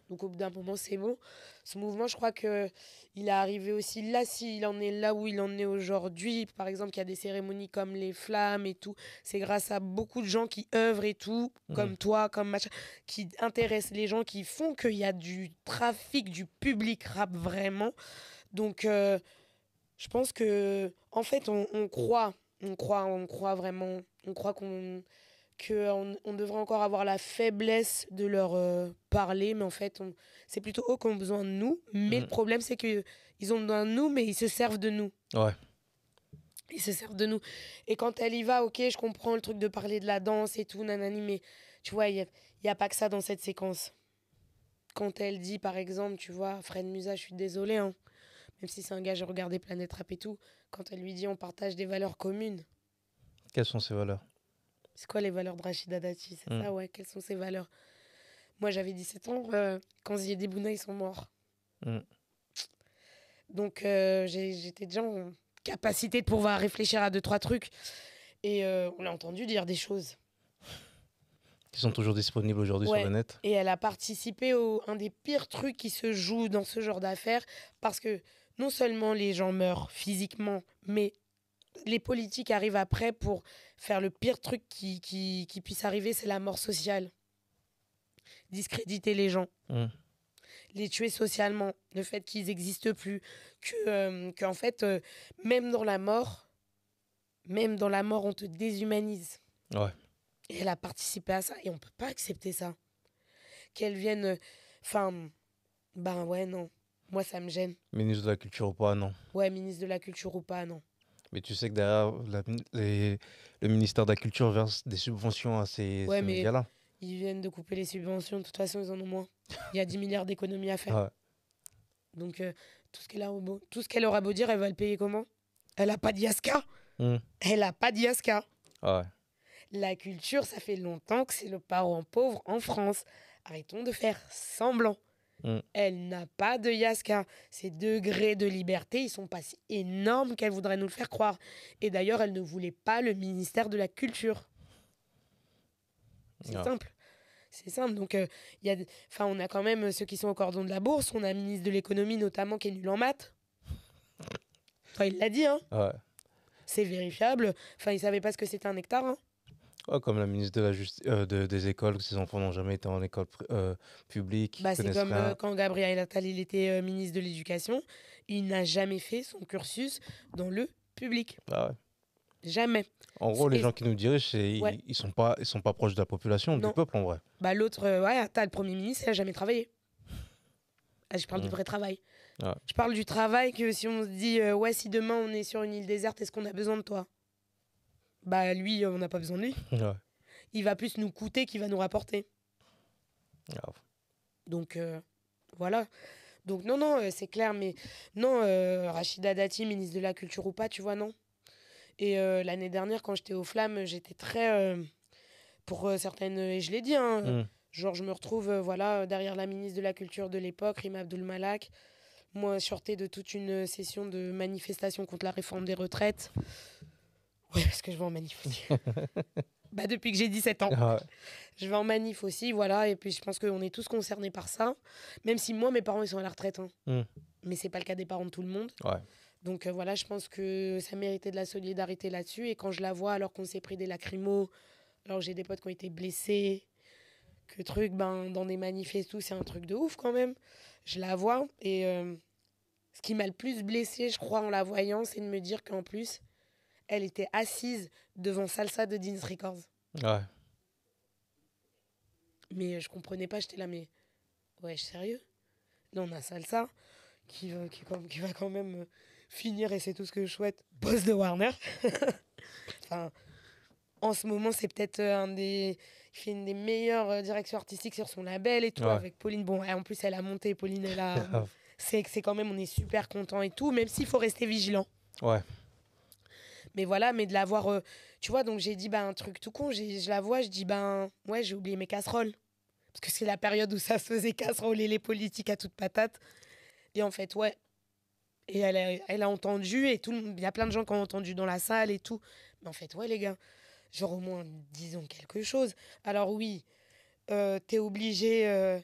Donc au bout d'un moment, c'est bon. Ce mouvement, je crois que il est arrivé aussi là, s'il en est là où il en est aujourd'hui. Par exemple, il y a des cérémonies comme les flammes et tout. C'est grâce à beaucoup de gens qui œuvrent et tout, mmh. comme toi, comme machin, qui intéressent les gens, qui font qu'il y a du trafic du public rap vraiment. Donc, euh, je pense que, en fait, on, croit, on croit, on croit vraiment, on croit qu'on on devrait encore avoir la faiblesse de leur euh, parler, mais en fait, c'est plutôt eux qui ont besoin de nous. Mais le mm. problème, c'est qu'ils ont besoin de nous, mais ils se servent de nous. Ouais. Ils se servent de nous. Et quand elle y va, ok, je comprends le truc de parler de la danse et tout, nanani, mais tu vois, il n'y a, pas que ça dans cette séquence quand elle dit, par exemple, tu vois, Fred Musa, je suis désolé, hein, même si c'est un gars, j'ai regardé Planète Rap et tout, quand elle lui dit on partage des valeurs communes. Quelles sont ces valeurs C'est quoi les valeurs de Rachida Dati C'est hmm. ça, ouais, quelles sont ces valeurs Moi, j'avais 17 ans, euh, quand Zied et Bouna, ils sont morts. Hmm. Donc, euh, j'étais déjà en capacité de pouvoir réfléchir à deux, trois trucs. Et euh, on l'a entendu dire des choses qui sont toujours disponibles aujourd'hui sur le net. Et elle a participé au un des pires trucs qui se joue dans ce genre d'affaires parce que non seulement les gens meurent physiquement, mais les politiques arrivent après pour faire le pire truc qui, puisse arriver, c'est la mort sociale. Discréditer les gens. Mmh. Les tuer socialement. Le fait qu'ils n'existent plus. Que, euh, qu'en fait, euh, même dans la mort, même dans la mort, on te déshumanise. Et elle a participé à ça. Et on ne peut pas accepter ça. Qu'elle vienne... Euh, enfin... ben ouais, non. Moi, ça me gêne. Ministre de la Culture ou pas, non. Ouais, ministre de la Culture ou pas, non. Mais tu sais que derrière, le ministère de la Culture verse des subventions à ces, médias là Ils viennent de couper les subventions, de toute façon, ils en ont moins. Il y a 10 milliards d'économies à faire. Ah Donc, euh, tout ce qu'elle aura beau dire, elle va le payer comment Elle n'a pas d'IASCA hmm. Elle n'a pas d'IASCA ah La culture, ça fait longtemps que c'est le parent pauvre en France. Arrêtons de faire semblant. Mm. Elle n'a pas de Yaska. Ses degrés de liberté, ils sont pas si énormes qu'elle voudrait nous le faire croire. Et d'ailleurs, elle ne voulait pas le ministère de la Culture. C'est ah. simple. C'est simple. Donc, euh, il y a, on a quand même euh, ceux qui sont au cordon de la bourse. On a un ministre de l'économie, notamment, qui est nul en maths. il l'a dit, hein. C'est vérifiable. Enfin, il savait pas ce que c'était un hectare. Hein comme la ministre euh, de des écoles, que ses enfants n'ont jamais été en école euh, publique. Bah, c'est comme euh, quand Gabriel Attal il était ministre de l'Éducation, il n'a jamais fait son cursus dans le public. Ah jamais. En gros, les gens qui nous dirigent, ils, ne sont pas, proches de la population, du peuple en vrai. Bah l'autre, ouais, Attal, premier ministre, il a jamais travaillé. Ah, je parle du mmh. vrai travail. Je parle du travail que si on se dit, ouais, si demain on est sur une île déserte, est-ce qu'on a besoin de toi bah lui, on n'a pas besoin de lui. Il va plus nous coûter qu'il va nous rapporter. Donc euh, voilà. Donc non, non, euh, c'est clair, mais non, euh, Rachida Dati, ministre de la Culture ou pas, tu vois, non. Et l'année dernière, quand j'étais aux Flammes, j'étais très... pour certaines, et je l'ai dit, hein, hmm. genre je me retrouve voilà, derrière la ministre de la Culture de l'époque, Rima Abdul Malak, moi sortée de toute une session de manifestation contre la réforme des retraites parce que je vais en manif aussi. bah, depuis que j'ai 17 ans. Ah je vais en manif aussi, voilà. Et puis, je pense qu'on est tous concernés par ça. Même si moi, mes parents, ils sont à la retraite. Hein. Hmm. Mais c'est pas le cas des parents de tout le monde. Donc euh, voilà, je pense que ça méritait de la solidarité là-dessus. Et quand je la vois, alors qu'on s'est pris des lacrymos, alors j'ai des potes qui ont été blessés, que truc, ben, dans des manifestes, tout, c'est un truc de ouf quand même. Je la vois. Et euh, ce qui m'a le plus blessé, je crois, en la voyant, c'est de me dire qu'en plus, elle était assise devant Salsa de Dean's Records. Ouais. Mais je comprenais pas, j'étais là, mais ouais, sérieux Non, on a Salsa qui va, qui, va quand même euh, finir, et c'est tout ce que je souhaite, boss de Warner. en ce moment, c'est peut-être euh, un des. une des meilleures euh, directions artistiques sur son label et tout, avec Pauline. Bon, en plus, elle a monté, Pauline, elle a. c'est quand même, on est super content et tout, même s'il faut rester vigilant. Ouais. Mais voilà, mais de l'avoir. Euh, tu vois, donc j'ai dit, bah, un truc tout con, je la vois, je dis, ben, ouais, j'ai oublié mes casseroles. Parce que c'est la période où ça se faisait casseroles et les politiques à toute patate. Et en fait, ouais. Et elle a, entendu, et tout il y a plein de gens qui ont entendu dans la salle et tout. Mais en fait, ouais, les gars, genre au moins, disons quelque chose. Alors oui, euh, t'es obligé. Euh,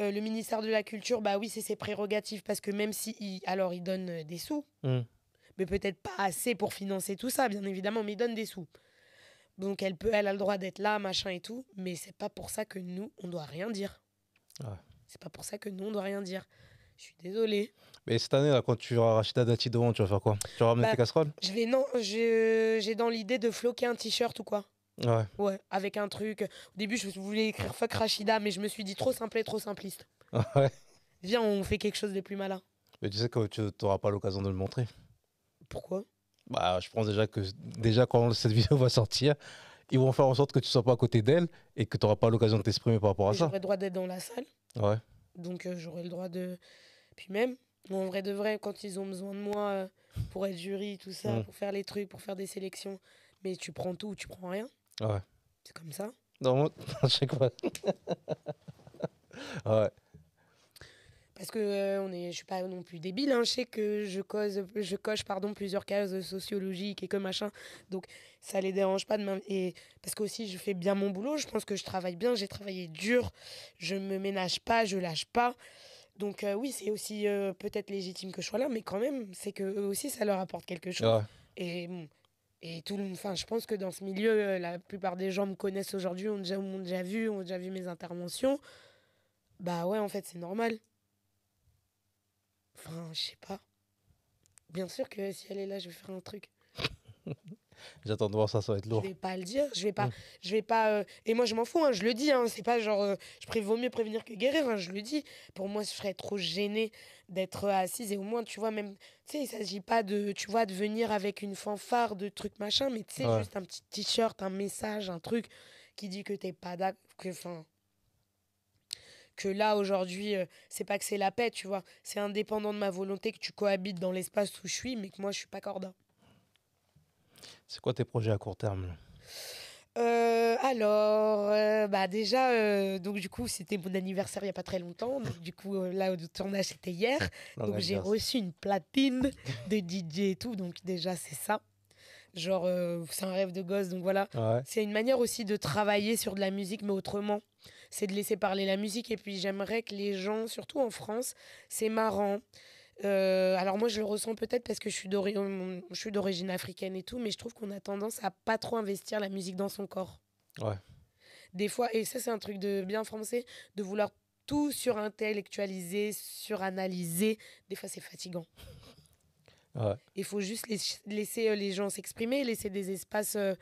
le ministère de la Culture, bah oui, c'est ses prérogatives parce que même si, alors, il donne des sous, mmh mais peut-être pas assez pour financer tout ça, bien évidemment, mais donne des sous. Donc elle peut, elle a le droit d'être là, machin et tout, mais c'est pas pour ça que nous, on doit rien dire. C'est pas pour ça que nous, on doit rien dire. Je suis désolée. Mais cette année, là, quand tu auras Rachida Dati devant, tu vas faire quoi Tu vas ramener bah, tes casseroles Je vais, non, j'ai dans l'idée de floquer un t-shirt ou quoi. Ouais. Ouais, avec un truc. Au début, je voulais écrire fuck Rachida, mais je me suis dit trop simple et trop simpliste. Ouais. Viens, on fait quelque chose de plus malin. Mais tu sais que tu n'auras pas l'occasion de le montrer. Pourquoi Bah, je pense déjà que déjà quand cette vidéo va sortir, ils vont faire en sorte que tu sois pas à côté d'elle et que tu n'auras pas l'occasion de t'exprimer par rapport à ça. J'aurai le droit d'être dans la salle. Ouais. Donc euh, j'aurais j'aurai le droit de. Puis même, en vrai de vrai, quand ils ont besoin de moi euh, pour être jury, tout ça, mm. pour faire les trucs, pour faire des sélections, mais tu prends tout, ou tu prends rien. Ouais. C'est comme ça. Non, je sais quoi. ouais parce que je euh, on est, je suis pas non plus débile, hein. je sais que je, cause, je coche pardon, plusieurs cases sociologiques et que machin, donc ça les dérange pas de Et parce que aussi je fais bien mon boulot, je pense que je travaille bien, j'ai travaillé dur, je me ménage pas, je lâche pas. Donc euh, oui, c'est aussi euh, peut-être légitime que je sois là, mais quand même, c'est que aussi ça leur apporte quelque chose. Et et tout le enfin, je pense que dans ce milieu, la plupart des gens me connaissent aujourd'hui, ont déjà, vu, ont déjà vu mes interventions. Bah ouais, en fait, c'est normal. Enfin, je sais pas. Bien sûr que si elle est là, je vais faire un truc. J'attends de voir ça, ça va être lourd. Je vais pas le dire, je vais pas, mm. je vais pas. Euh, et moi, je m'en fous, hein, je le dis. Hein, c'est pas genre, euh, je vaut mieux prévenir que guérir. Hein, je le dis. Pour moi, je serais trop gênée d'être euh, assise et au moins, tu vois, même, tu sais, il s'agit pas de, tu vois, de venir avec une fanfare de trucs machin, mais tu sais, juste un petit t-shirt, un message, un truc qui dit que t'es pas d'accord, que, enfin, que là aujourd'hui euh, c'est pas que c'est la paix tu vois c'est indépendant de ma volonté que tu cohabites dans l'espace où je suis mais que moi je suis pas corda c'est quoi tes projets à court terme euh, alors, euh, bah déjà, donc du coup, c'était mon anniversaire il y a pas très longtemps. du coup, là, le tournage, c'était hier. donc, j'ai reçu une platine de DJ et tout. Donc, déjà, c'est ça. Genre, c'est un rêve de gosse. Donc, voilà. C'est une manière aussi de travailler sur de la musique, mais autrement c'est de laisser parler la musique. Et puis j'aimerais que les gens, surtout en France, c'est marrant. Euh, alors moi je le ressens peut-être parce que je suis, d'origine, africaine et tout, mais je trouve qu'on a tendance à pas trop investir la musique dans son corps. Des fois, et ça c'est un truc de bien français, de vouloir tout surintellectualiser, suranalyser, des fois c'est fatigant. Il faut juste laisser euh, les gens s'exprimer, laisser des espaces euh,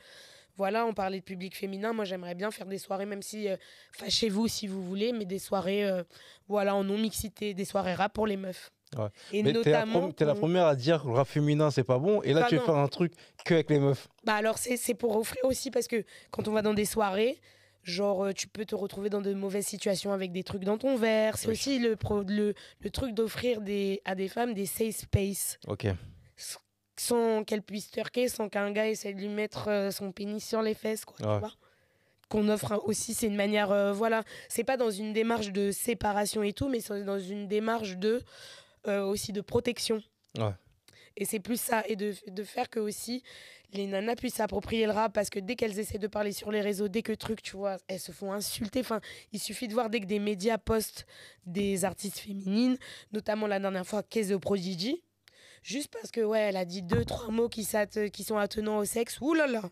voilà, on parlait de public féminin. Moi, j'aimerais bien faire des soirées, même si euh, fâchez-vous si vous voulez, mais des soirées euh, voilà, en non-mixité, des soirées rap pour les meufs. mais t'es la, première à dire que le rap féminin c'est pas bon, et là bah tu veux faire un truc que avec les meufs. Bah alors c'est pour offrir aussi parce que quand on va dans des soirées, genre euh, tu peux te retrouver dans de mauvaises situations avec des trucs dans ton verre. C'est aussi le, le, le, truc d'offrir des à des femmes des safe space. Ok sans qu'elle puisse turquer, sans qu'un gars essaie de lui mettre euh, son pénis sur les fesses, quoi, qu'on offre aussi, c'est une manière, euh, voilà, c'est pas dans une démarche de séparation et tout, mais c'est dans une démarche de euh, aussi de protection. Et c'est plus ça, et de, faire que aussi les nanas puissent s'approprier le rap, parce que dès qu'elles essaient de parler sur les réseaux, dès que truc, tu vois, elles se font insulter. Enfin, il suffit de voir dès que des médias postent des artistes féminines, notamment la dernière fois, Case Prodigy. Juste parce que, ouais, elle a dit deux, trois mots qui, qui sont attenants au sexe. Ouh là là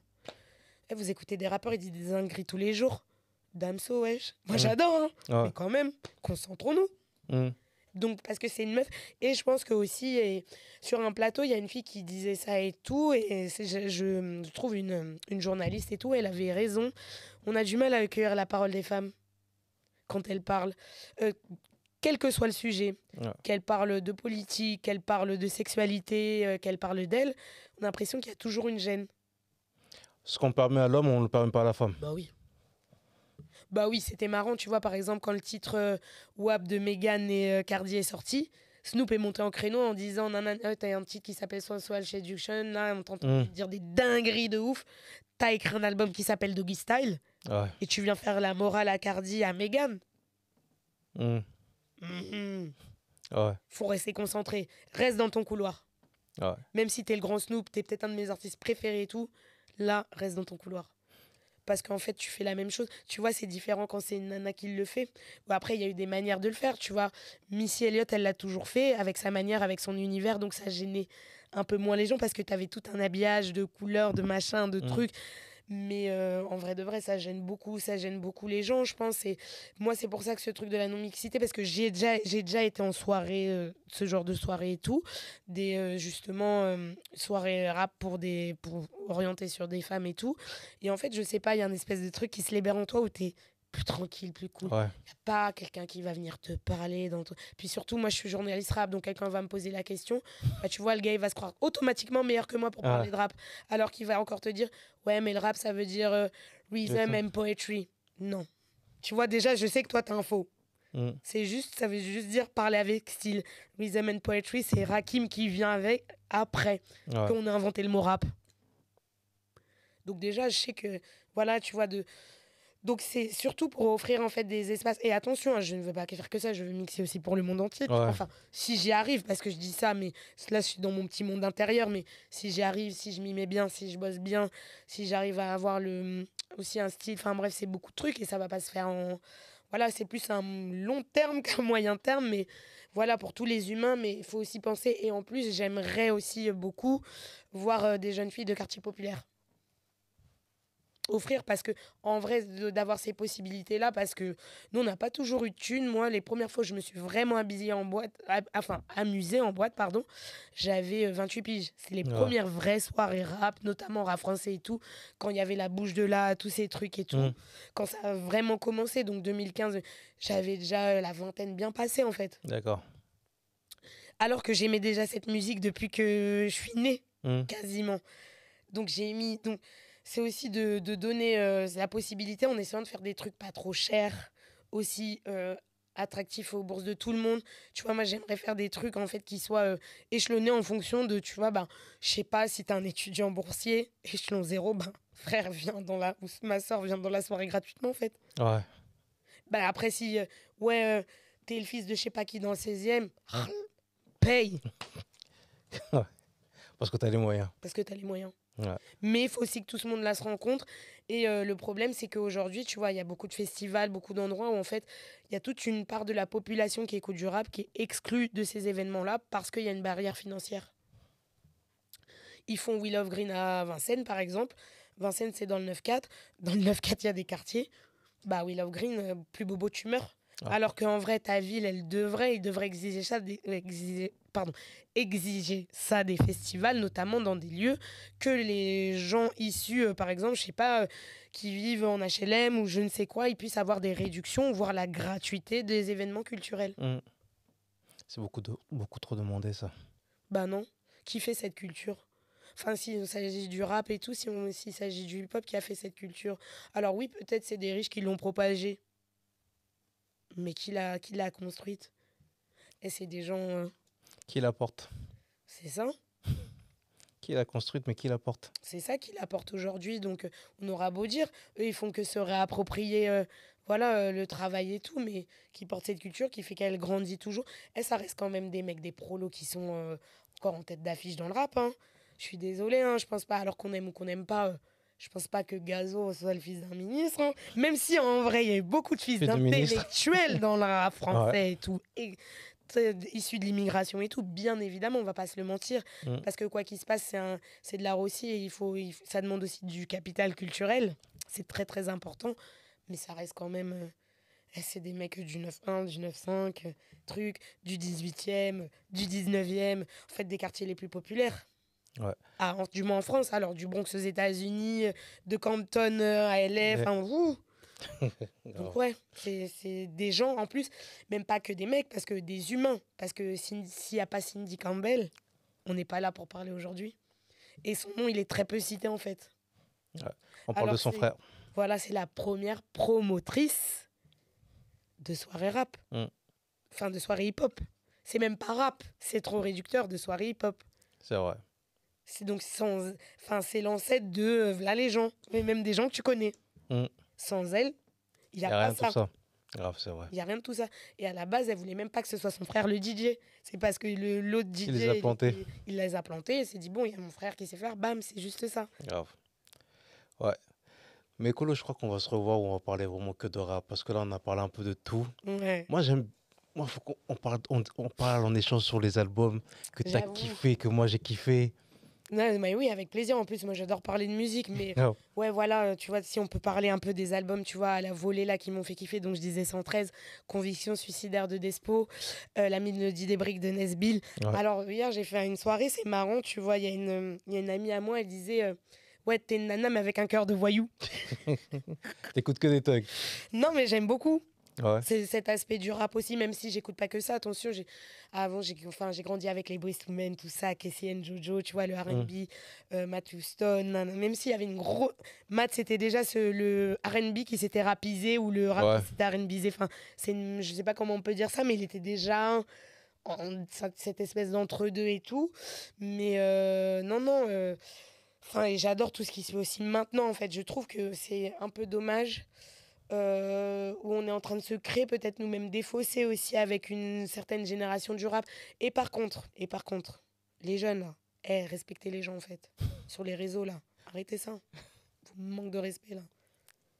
eh, Vous écoutez des rappeurs, ils disent des dingueries tous les jours. Damso, wesh. Moi, j'adore, hein. Ah Mais quand même, concentrons-nous. Hmm. Donc, parce que c'est une meuf. Et je pense que aussi, sur un plateau, il y a une fille qui disait ça et tout. Et je, trouve une, journaliste et tout. Elle avait raison. On a du mal à accueillir la parole des femmes quand elles parlent. Euh, quel que soit le sujet, qu'elle parle de politique, qu'elle parle de sexualité, euh, qu'elle parle d'elle, on a l'impression qu'il y a toujours une gêne. Ce qu'on permet à l'homme, on ne le permet pas à la femme. Bah oui. Bah oui, c'était marrant, tu vois, par exemple, quand le titre euh, WAP de Megan et euh, Cardi est sorti, Snoop est monté en créneau en disant Nanana, t'as un titre qui s'appelle Sensual Seduction, là, on t'entend mm. dire des dingueries de ouf. T'as écrit un album qui s'appelle Doggy Style, et tu viens faire la morale à Cardi, à Megan. Mm. Ah faut rester concentré. Reste dans ton couloir. Ah même si t'es le grand Snoop, t'es peut-être un de mes artistes préférés et tout, là, reste dans ton couloir. Parce qu'en fait, tu fais la même chose. Tu vois, c'est différent quand c'est une nana qui le fait. après, il y a eu des manières de le faire. Tu vois, Missy Elliott, elle l'a toujours fait avec sa manière, avec son univers. Donc, ça gênait un peu moins les gens parce que t'avais tout un habillage de couleurs, de machins, de mm. trucs. Mais euh, en vrai de vrai, ça gêne beaucoup, ça gêne beaucoup les gens, je pense. Et moi, c'est pour ça que ce truc de la non-mixité, parce que j'ai déjà, été en soirée, euh, ce genre de soirée et tout, des euh, justement soirée rap pour des, pour orienter sur des femmes et tout. Et en fait, je sais pas, il y a un espèce de truc qui se libère en toi où t'es plus tranquille, plus cool. Ouais. n'y a pas quelqu'un qui va venir te parler. Dans Puis surtout, moi, je suis journaliste rap, donc quelqu'un va me poser la question. Bah, tu vois, le gars, il va se croire automatiquement meilleur que moi pour parler de rap. Alors qu'il va encore te dire Ouais, mais le rap, ça veut dire euh, rhythm and poetry. Non. Tu vois, déjà, je sais que toi, tu un faux. Mm. C'est juste, ça veut juste dire parler avec style. Rhythm and poetry, c'est Rakim qui vient avec après qu'on a inventé le mot rap. Donc déjà, je sais que, voilà, tu vois, de, donc c'est surtout pour offrir en fait des espaces. Et attention, hein, je ne veux pas faire que ça, je veux mixer aussi pour le monde entier. Enfin, si j'y arrive, parce que je dis ça, mais là je suis dans mon petit monde intérieur, mais si j'y arrive, si je m'y mets bien, si je bosse bien, si j'arrive à avoir le mm, aussi un style, enfin bref, c'est beaucoup de trucs et ça va pas se faire en... Voilà, c'est plus un long terme qu'un moyen terme, mais voilà, pour tous les humains, mais il faut aussi penser, et en plus j'aimerais aussi beaucoup voir euh, des jeunes filles de quartier populaire offrir parce que en vrai d'avoir ces possibilités là parce que nous on n'a pas toujours eu de thunes moi les premières fois je me suis vraiment habillée en boîte ah, enfin amusée en boîte pardon j'avais 28 euh, piges c'est les premières vraies soirées rap notamment rap français et tout quand il y avait la bouche de là tous ces trucs et tout mm. quand ça a vraiment commencé donc 2015 j'avais déjà euh, la vingtaine bien passée en fait d'accord alors que j'aimais déjà cette musique depuis que je suis née mm. quasiment donc j'ai mis donc c'est aussi de, donner euh, la possibilité en essayant de faire des trucs pas trop chers aussi euh, attractifs aux bourses de tout le monde. Tu vois, moi j'aimerais faire des trucs en fait qui soient euh, échelonnés en fonction de, tu vois, ben, je sais pas si t'es un étudiant boursier, échelon zéro, ben, frère, viens dans la, ma soeur vient dans la soirée gratuitement en fait. Ouais. Bah après, si, ouais, t'es le fils de je sais pas qui dans le 16e, paye. Parce que t'as les moyens. Parce que t'as les moyens. Mais il faut aussi que tout ce monde-là se rencontre. Et euh, le problème, c'est qu'aujourd'hui, tu vois, il y a beaucoup de festivals, beaucoup d'endroits où, en fait, il y a toute une part de la population qui écoute du rap qui est exclue de ces événements-là parce qu'il y a une barrière financière. Ils font We Love Green à Vincennes, par exemple. Vincennes, c'est dans le 9-4. Dans le 9-4, il y a des quartiers. Bah, We Love Green, euh, plus bobo, tu meurs. Alors qu'en vrai, ta ville, elle devrait, il devrait exiger ça, exiger, pardon, exiger ça des festivals, notamment dans des lieux que les gens issus, euh, par exemple, je sais pas, euh, qui vivent en HLM ou je ne sais quoi, ils puissent avoir des réductions, voire la gratuité des événements culturels. Mmh. C'est beaucoup, trop demandé, ça. Bah non. Qui fait cette culture Enfin, s'il s'agit du rap et tout, s'il si s'agit du hip-hop qui a fait cette culture. Alors oui, peut-être c'est des riches qui l'ont propagée. Mais qui l'a, construite Et c'est des gens... Euh, qui la porte C'est ça. qui l'a construite, mais qui la porte C'est ça qui la porte aujourd'hui. Donc, euh, on aura beau dire, eux, ils font que se réapproprier euh, voilà, euh, le travail et tout, mais qui porte cette culture, qui fait qu'elle grandit toujours. Et eh, ça reste quand même des mecs, des prolos qui sont encore en tête d'affiche dans le rap. Hein. Je suis désolé, hein, je pense pas, alors qu'on aime ou qu'on n'aime pas. Je pense pas que Gazo soit le fils d'un ministre, hein. même si en vrai il y a eu beaucoup de fils d'intellectuels dans le rap français et tout issus de l'immigration et tout, bien évidemment, on va pas se le mentir, mm. parce que quoi qu'il se passe, c'est, c'est de l'art aussi, et il faut, ça demande aussi du capital culturel, c'est très très important, mais ça reste quand même, euh, eh, c'est des mecs du 9-1, du 9-5, euh, truc, du 18e, du 19e, en fait des quartiers les plus populaires. Ah, du moins en France, alors du Bronx aux États-Unis, euh, de Campton à LF, enfin vous Donc oh. ouais, c'est des gens en plus, même pas que des mecs, parce que des humains. Parce que s'il n'y a pas Cindy Campbell, on n'est pas là pour parler aujourd'hui. Et son nom, il est très peu cité en fait. On parle de son frère. Voilà, c'est la première promotrice de soirée rap. Mm. Enfin, de soirée hip-hop. C'est même pas rap, c'est trop réducteur de soirée hip-hop. C'est vrai. C'est donc sans... enfin, c'est l'ancêtre de euh, la légende, mais même des gens que tu connais. Mm. Sans elle, il n'y a, rien de ça. Grave, c'est vrai. Il a rien de tout ça. Et à la base, elle voulait même pas que ce soit son frère le DJ. C'est parce que l'autre DJ. Il les a plantés. Il, les a plantés et s'est dit, bon, il y a mon frère qui sait faire, bam, c'est juste ça. Grave. Ouais. Mais Colo, je crois qu'on va se revoir où on va parler vraiment que de rap. Parce que là, on a parlé un peu de tout. Moi, j'aime. Moi, faut qu'on parle, on, parle, échange sur les albums que tu as kiffé, que moi j'ai kiffé oui, avec plaisir. En plus, moi, j'adore parler de musique. Mais oh. ouais, voilà, tu vois, si on peut parler un peu des albums, tu vois, à la volée, là, qui m'ont fait kiffer. Donc, je disais 113, Conviction suicidaire de Despo, euh, La mélodie des briques de Nesbill. Alors, hier, j'ai fait une soirée, c'est marrant, tu vois, il y, a une amie à moi, elle disait. Euh, ouais, t'es une nana, mais avec un cœur de voyou. T'écoutes que des thugs. Non, mais j'aime beaucoup. C'est cet aspect du rap aussi, même si j'écoute pas que ça. Attention, j'ai avant, j'ai enfin, grandi avec les Boyz Men, tout ça, KCN, Jojo, tu vois, le RB, mm. euh, Matt euh, même s'il y avait une grosse. Matt, c'était déjà ce, le RB qui s'était rapisé ou le rap qui s'était RBisé. Enfin, c'est je sais pas comment on peut dire ça, mais il était déjà en cette espèce d'entre-deux et tout. Mais euh, non, non. Euh, enfin j'adore tout ce qui se fait aussi maintenant, en fait. Je trouve que c'est un peu dommage euh, où on est en train de se créer peut-être nous-mêmes des fossés aussi avec une certaine génération durable Et par contre, et par contre, les jeunes eh, respectez les gens en fait sur les réseaux là, arrêtez ça. Vous manque de respect là.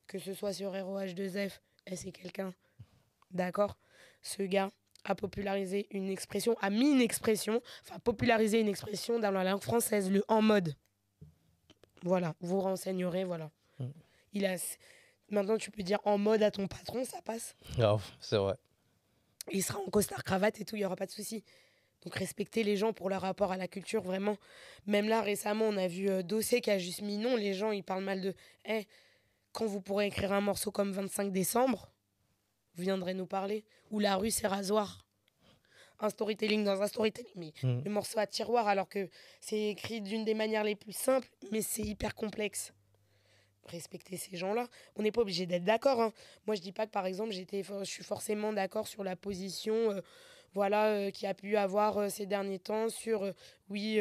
Que ce soit sur ROH2F, eh, c'est quelqu'un, d'accord. Ce gars a popularisé une expression, a mis une expression, enfin popularisé une expression dans la langue française, le en mode. Voilà, vous renseignerez, voilà. Mm. Il a Maintenant, tu peux dire en mode à ton patron, ça passe. Ah, c'est vrai. il sera en costard cravate et tout, il n'y aura pas de souci. Donc respecter les gens pour leur rapport à la culture, vraiment. Même là, récemment, on a vu euh, Dossé qui a juste mis non. Les gens, ils parlent mal de Eh quand vous pourrez écrire un morceau comme 25 décembre, vous viendrez nous parler. Ou la rue, c'est rasoir. Un storytelling dans un storytelling. Mais mm. le morceau à tiroir, alors que c'est écrit d'une des manières les plus simples, mais c'est hyper complexe respecter ces gens-là. On n'est pas obligé d'être d'accord. Hein. Moi, je dis pas que, par exemple, j'étais, je suis forcément d'accord sur la position euh, voilà, euh, qui a pu avoir euh, ces derniers temps sur, oui,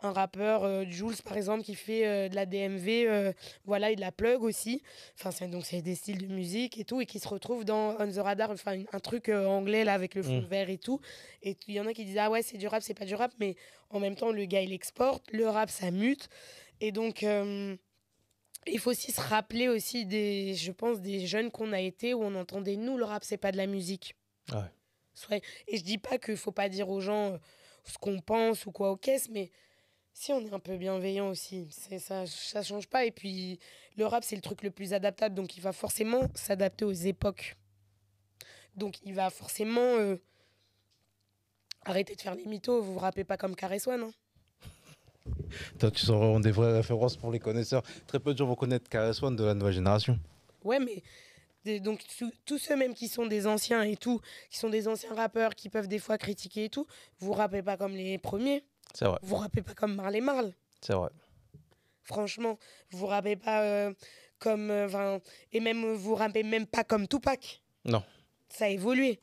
un rappeur, Jules, par exemple, qui fait de la DMV voilà, et de la plug aussi. Enfin, c'est, donc, c'est des styles de musique et tout, et qui se retrouvent dans On the Radar, enfin, un truc anglais, là, avec le fond mmh. vert et tout. Et il y en a qui disent, ah ouais, c'est du rap, c'est pas du rap, mais en même temps, le gars, il exporte, le rap, ça mute. Et donc il faut aussi se rappeler aussi des, je pense, des jeunes qu'on a été où on entendait nous le rap, c'est pas de la musique. Ah et je dis pas qu'il faut pas dire aux gens euh, ce qu'on pense ou quoi aux caisses, mais si on est un peu bienveillant aussi, c'est ça, ça change pas. Et puis le rap c'est le truc le plus adaptable, donc il va forcément s'adapter aux époques. Donc il va forcément euh, arrêter de faire les mythos. Vous vous rappez pas comme soin hein. non toi, tu seras vraiment des vraies références pour les connaisseurs. Très peu de gens vont connaître krs de la nouvelle génération. Ouais, mais donc tous ceux même qui sont des anciens et tout, qui sont des anciens rappeurs, qui peuvent des fois critiquer et tout, vous rappez pas comme les premiers. C'est vrai. Vous rappez pas comme Marley Marl. C'est vrai. Franchement, vous rappez pas euh, comme, euh, et même euh, vous rappez même pas comme Tupac. Non. Ça a évolué.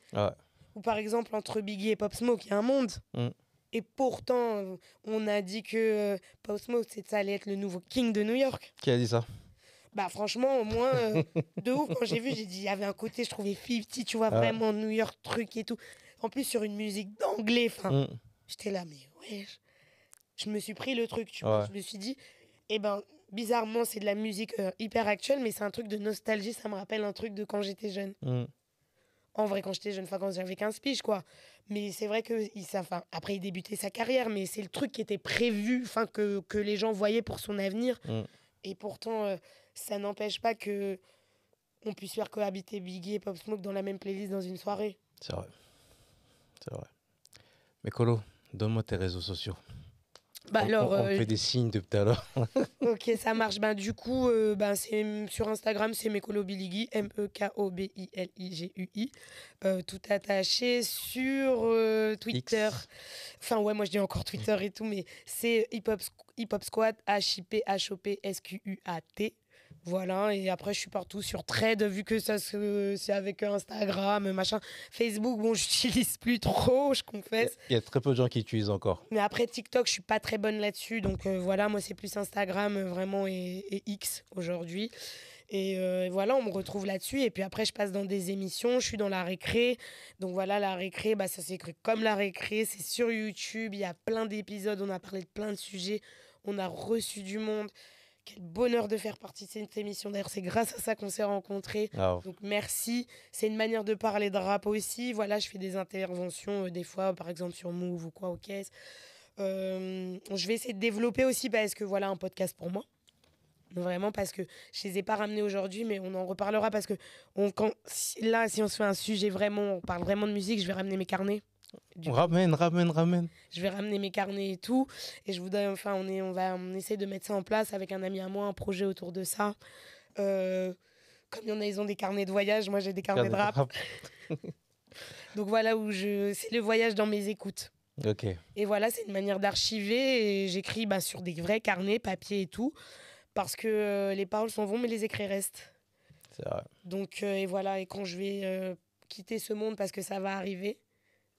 Ou par exemple entre Biggie et Pop Smoke, il y a un monde. Mm. Et pourtant, on a dit que euh, Post Malone, ça allait être le nouveau King de New York. Qui a dit ça bah franchement au moins euh, de ouf quand j'ai vu j'ai dit il y avait un côté je trouvais 50 tu vois ah. vraiment New York truc et tout en plus sur une musique d'anglais enfin mm. j'étais là mais ouais je, me suis pris le truc tu je me suis dit eh ben bizarrement c'est de la musique euh, hyper actuelle mais c'est un truc de nostalgie ça me rappelle un truc de quand j'étais jeune mm. En vrai, quand j'étais jeune, fois, quand j'avais 15 piges, quoi. Mais c'est vrai que, il, après, il débutait sa carrière, mais c'est le truc qui était prévu, enfin, que, les gens voyaient pour son avenir. Mm. Et pourtant, euh, ça n'empêche pas que on puisse faire cohabiter Biggie et Pop Smoke dans la même playlist dans une soirée. C'est vrai. C'est vrai. Mais Colo, donne-moi tes réseaux sociaux. Bah, on, euh, fait des signes de tout à l'heure. ok, ça marche. Ben, du coup, euh, ben, sur Instagram, c'est Mekolobiligi, M-E-K-O-B-I-L-I-G-U-I, euh, tout attaché sur Twitter. Enfin, ouais, moi je dis encore Twitter et tout, mais c'est Hip Hop, hip -hop Squad, H-I-P-H-O-P-S-Q-U-A-T. Voilà, et après, je suis partout sur Trade, vu que ça c'est avec Instagram, machin. Facebook, bon, je j'utilise plus trop, je confesse. Il y, a très peu de gens qui utilisent encore. Mais après, TikTok, je suis pas très bonne là-dessus. Donc euh, voilà, moi, c'est plus Instagram, euh, vraiment, et, X aujourd'hui. Euh, et voilà, on me retrouve là-dessus. Et puis après, je passe dans des émissions, je suis dans la récré. Donc voilà, la récré, bah, ça s'écrit comme la récré. C'est sur YouTube, il y a plein d'épisodes, on a parlé de plein de sujets, on a reçu du monde. Quel bonheur de faire partie de cette émission. D'ailleurs, c'est grâce à ça qu'on s'est rencontrés. Ah, oh. Donc, merci. C'est une manière de parler de rap aussi. Voilà, je fais des interventions euh, des fois, par exemple sur Move ou quoi, au caisses. Euh, je vais essayer de développer aussi parce que voilà, un podcast pour moi. Vraiment, parce que je les ai pas ramenés aujourd'hui, mais on en reparlera parce que on, là, si on se fait un sujet vraiment, on parle vraiment de musique, je vais ramener mes carnets on ramène, ramène, ramène. Je vais ramener mes carnets et tout. Et je vous enfin, on, est, on va on essayer de mettre ça en place avec un ami à moi, un projet autour de ça. Euh, comme il y en a, ils ont des carnets de voyage, moi j'ai des carnets de rap. Donc voilà où je. C'est le voyage dans mes écoutes. Ok. Et voilà, c'est une manière d'archiver. Et j'écris bah, sur des vrais carnets, papier et tout. Parce que euh, les paroles s'en vont, mais les écrits restent. C'est vrai. Donc, euh, et voilà, et quand je vais quitter ce monde, parce que ça va arriver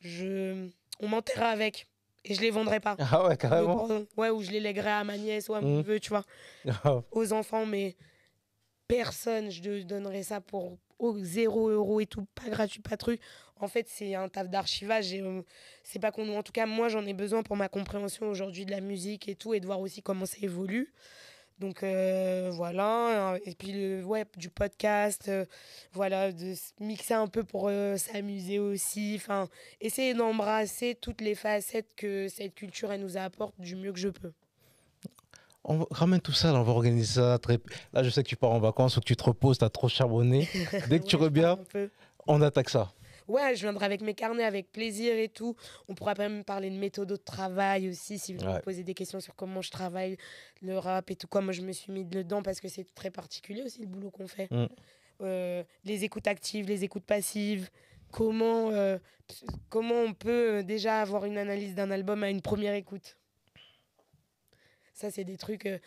je... on m'enterra avec et je les vendrai pas. Ah ouais, carrément. ou je les léguerai à ma nièce ou à mon mmh. neveu, tu vois, aux enfants, mais personne, je donnerai ça pour zéro 0 euros et tout, pas gratuit, pas truc. En fait, c'est un taf d'archivage et euh, c'est pas qu'on en tout cas moi j'en ai besoin pour ma compréhension aujourd'hui de la musique et tout et de voir aussi comment ça évolue. Donc euh, voilà, hein. et puis le web du podcast, euh, voilà, de mixer un peu pour euh, s'amuser aussi, enfin, essayer d'embrasser toutes les facettes que cette culture elle nous apporte du mieux que je peux. On ramène tout ça, on va organiser ça. Là, je sais que tu pars en vacances ou que tu te reposes, tu as trop charbonné. Dès que tu reviens, on attaque ça ouais, je viendrai avec mes carnets avec plaisir et tout. On pourra même parler de méthode de travail aussi, si vous me posez des questions sur comment je travaille le rap et tout quoi. Moi, je me suis mis dedans parce que c'est très particulier aussi le boulot qu'on fait. Mm. Euh, les écoutes actives, les écoutes passives, comment, euh, comment on peut euh, déjà avoir une analyse d'un album à une première écoute. Ça, c'est des trucs que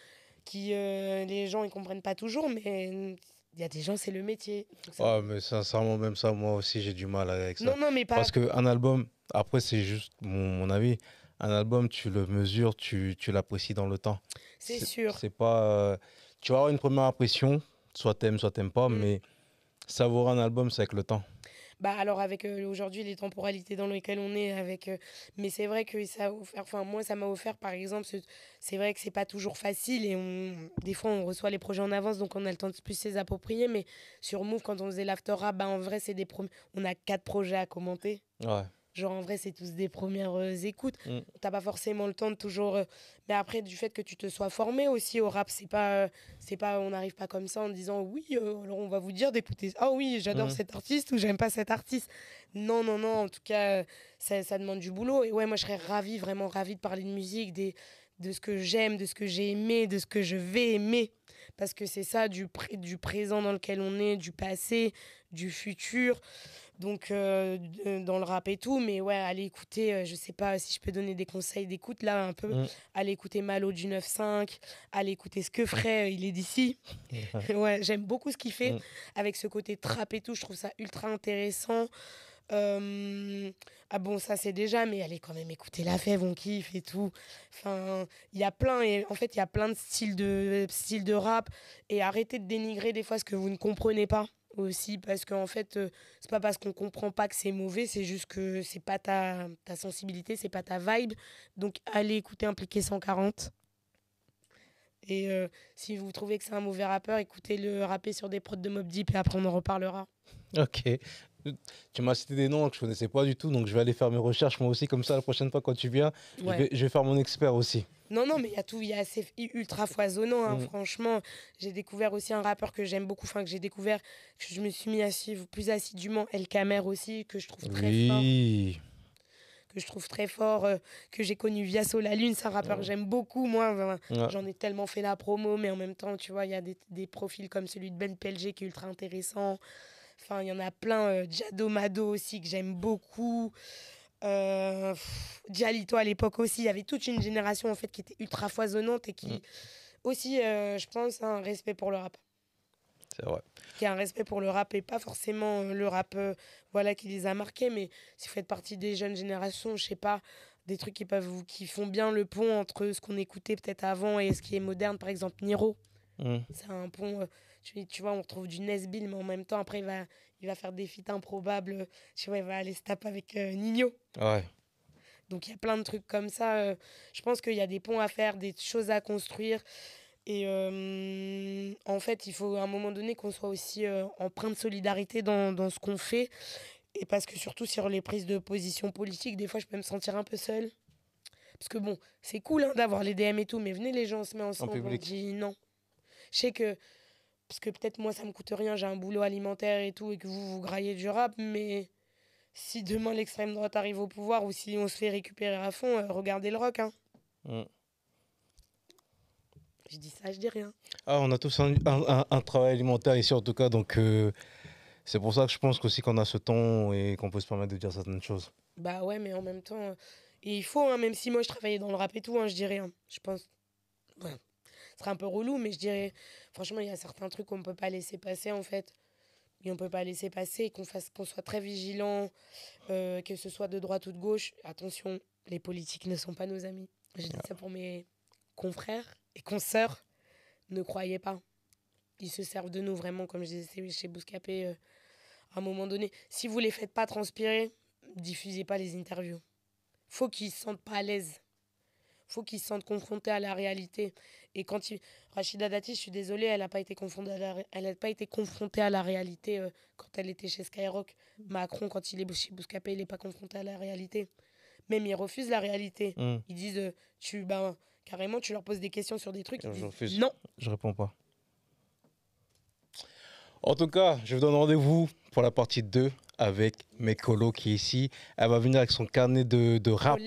qui les gens ne comprennent pas toujours, mais il y a des gens, c'est le métier. Ah mais sincèrement, même ça, moi aussi, j'ai du mal avec ça. Non, non, mais pas... Parce qu'un album, après, c'est juste mon, avis. Un album, tu le mesures, tu, l'apprécies dans le temps. C'est sûr. C'est pas. Euh, tu vas avoir une première impression, soit t'aimes, soit t'aimes pas, mm. mais savourer un album, c'est avec le temps. Bah alors avec euh, aujourd'hui les temporalités dans lesquelles on est avec euh, mais c'est vrai que ça a offert enfin moi ça m'a offert par exemple c'est vrai que c'est pas toujours facile et on des fois on reçoit les projets en avance donc on a le temps de plus les approprier mais sur Move quand on faisait l'after bah en vrai c'est des on a quatre projets à commenter. Ouais. Genre, en vrai, c'est tous des premières euh, écoutes. Tu mm. T'as pas forcément le temps de toujours. Euh, mais après, du fait que tu te sois formé aussi au rap, c'est pas, euh, c'est pas, on n'arrive pas comme ça en disant oui, alors on va vous dire d'écouter. Ah oui, j'adore mm. cet artiste ou j'aime pas cet artiste. Non, non, non. En tout cas, ça, demande du boulot. Et ouais, moi, je serais ravie, vraiment ravie de parler de musique, des, de ce que j'aime, de ce que j'ai aimé, de ce que je vais aimer. Parce que c'est ça, du, du présent dans lequel on est, du passé, du futur donc euh, dans le rap et tout. Mais ouais, allez écouter, euh, je sais pas si je peux donner des conseils d'écoute là un peu. Mm. Allez écouter Malo du 9-5, allez écouter ce que ferait, euh, il est d'ici. ouais, j'aime beaucoup ce qu'il fait mm. avec ce côté trap et tout, je trouve ça ultra intéressant. ah bon, ça c'est déjà, mais allez quand même écouter la fève, on kiffe et tout. Enfin, il y a plein, et en fait, il y a plein de styles de, styles de rap. Et arrêtez de dénigrer des fois ce que vous ne comprenez pas aussi parce qu'en en fait euh, c'est pas parce qu'on comprend pas que c'est mauvais c'est juste que c'est pas ta, ta sensibilité c'est pas ta vibe donc allez écouter impliquer 140 et euh, si vous trouvez que c'est un mauvais rappeur écoutez le rapper sur des prods de Mob Deep et après on en reparlera ok tu m'as cité des noms que je connaissais pas du tout, donc je vais aller faire mes recherches moi aussi, comme ça la prochaine fois quand tu viens, je, vais, faire mon expert aussi. Non, non, mais il y a tout, il y a assez ultra foisonnant, hein, mm. franchement. J'ai découvert aussi un rappeur que j'aime beaucoup, enfin que j'ai découvert, que je me suis mis à suivre plus assidûment, El Kamer aussi, que je trouve très fort que je trouve très fort, euh, que j'ai connu via La Lune, c'est un rappeur que j'aime beaucoup, moi. J'en ai tellement fait la promo, mais en même temps, tu vois, il y a des, profils comme celui de Ben Pelger qui est ultra intéressant. Enfin, il y en a plein. Euh, Jado Mado aussi, que j'aime beaucoup. Euh, à l'époque aussi. Il y avait toute une génération en fait qui était ultra foisonnante et qui mm. aussi, euh, je pense, a un respect pour le rap. C'est vrai. Qui a un respect pour le rap et pas forcément euh, le rap euh, voilà, qui les a marqués, mais si vous faites partie des jeunes générations, je sais pas, des trucs qui, peuvent, vous, qui font bien le pont entre ce qu'on écoutait peut-être avant et ce qui est moderne, par exemple Niro. Mm. C'est un pont tu, tu vois, on retrouve du Nesbill, mais en même temps, après, il va, il va faire des feats improbables. Tu vois, il va aller se taper avec euh, Nino. Ouais. Donc, il y a plein de trucs comme ça. Euh. je pense qu'il y a des ponts à faire, des choses à construire. Et euh, en fait, il faut à un moment donné qu'on soit aussi empreint de solidarité dans, dans ce qu'on fait. Et parce que surtout sur les prises de position politique, des fois, je peux me sentir un peu seule. Parce que bon, c'est cool hein, d'avoir les DM et tout, mais venez les gens, on se met ensemble, en on dit non. Je sais que parce que peut-être moi ça me coûte rien, j'ai un boulot alimentaire et tout, et que vous vous graillez du rap, mais si demain l'extrême droite arrive au pouvoir ou si on se fait récupérer à fond, euh, regardez le rock. Hein. Mm. Je dis ça, je dis rien. Ah, on a tous un, travail alimentaire ici en tout cas, donc euh, c'est pour ça que je pense qu'aussi qu'on a ce temps et qu'on peut se permettre de dire certaines choses. Bah ouais, mais en même temps, euh, il faut, hein, même si moi je travaillais dans le rap et tout, hein, je dis rien, je pense ce serait un peu relou, mais je dirais, franchement, il y a certains trucs qu'on ne peut pas laisser passer, en fait. Et on ne peut pas laisser passer, qu'on fasse, qu'on soit très vigilant, euh, que ce soit de droite ou de gauche. Attention, les politiques ne sont pas nos amis. Je dis ça pour mes confrères et consoeurs. Ne croyez pas. Ils se servent de nous vraiment, comme je disais chez Bouscapé euh, à un moment donné. Si vous les faites pas transpirer, diffusez pas les interviews. Faut qu'ils se sentent pas à l'aise faut qu'ils se sentent confrontés à la réalité. Et quand Rachida Dati, je suis désolée, elle n'a pas, été confrontée à la... pas été confrontée à la réalité euh, quand elle était chez Skyrock. Macron, quand il est chez Bouscapé, il n'est pas confronté à la réalité. Même ils refusent la réalité. Hmm. Ils disent, euh, tu, ben, carrément, tu leur poses des questions sur des trucs. Non, je Non. Je réponds pas. En tout cas, je vous donne rendez-vous pour la partie 2 avec mes qui est ici. Elle va venir avec son carnet de, oh, rap.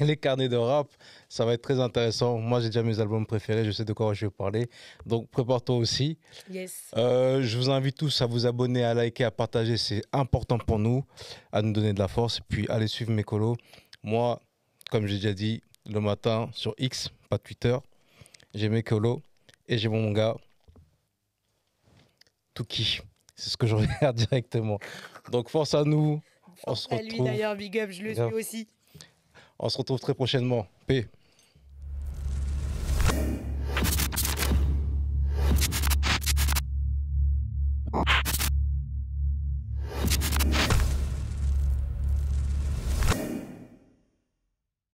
les carnets. de rap. Ça va être très intéressant. Moi, j'ai déjà mes albums préférés. Je sais de quoi je vais parler. Donc, prépare-toi aussi. Yes. Euh, je vous invite tous à vous abonner, à liker, à partager. C'est important pour nous, à nous donner de la force. Et puis, allez suivre mes Moi, comme j'ai déjà dit, le matin sur X, pas Twitter, j'ai mes colos et j'ai mon gars Tuki. C'est ce que je regarde directement. Donc force à nous. Force on se retrouve... à lui d'ailleurs, big up, je le suis aussi. On se retrouve très prochainement. Paix.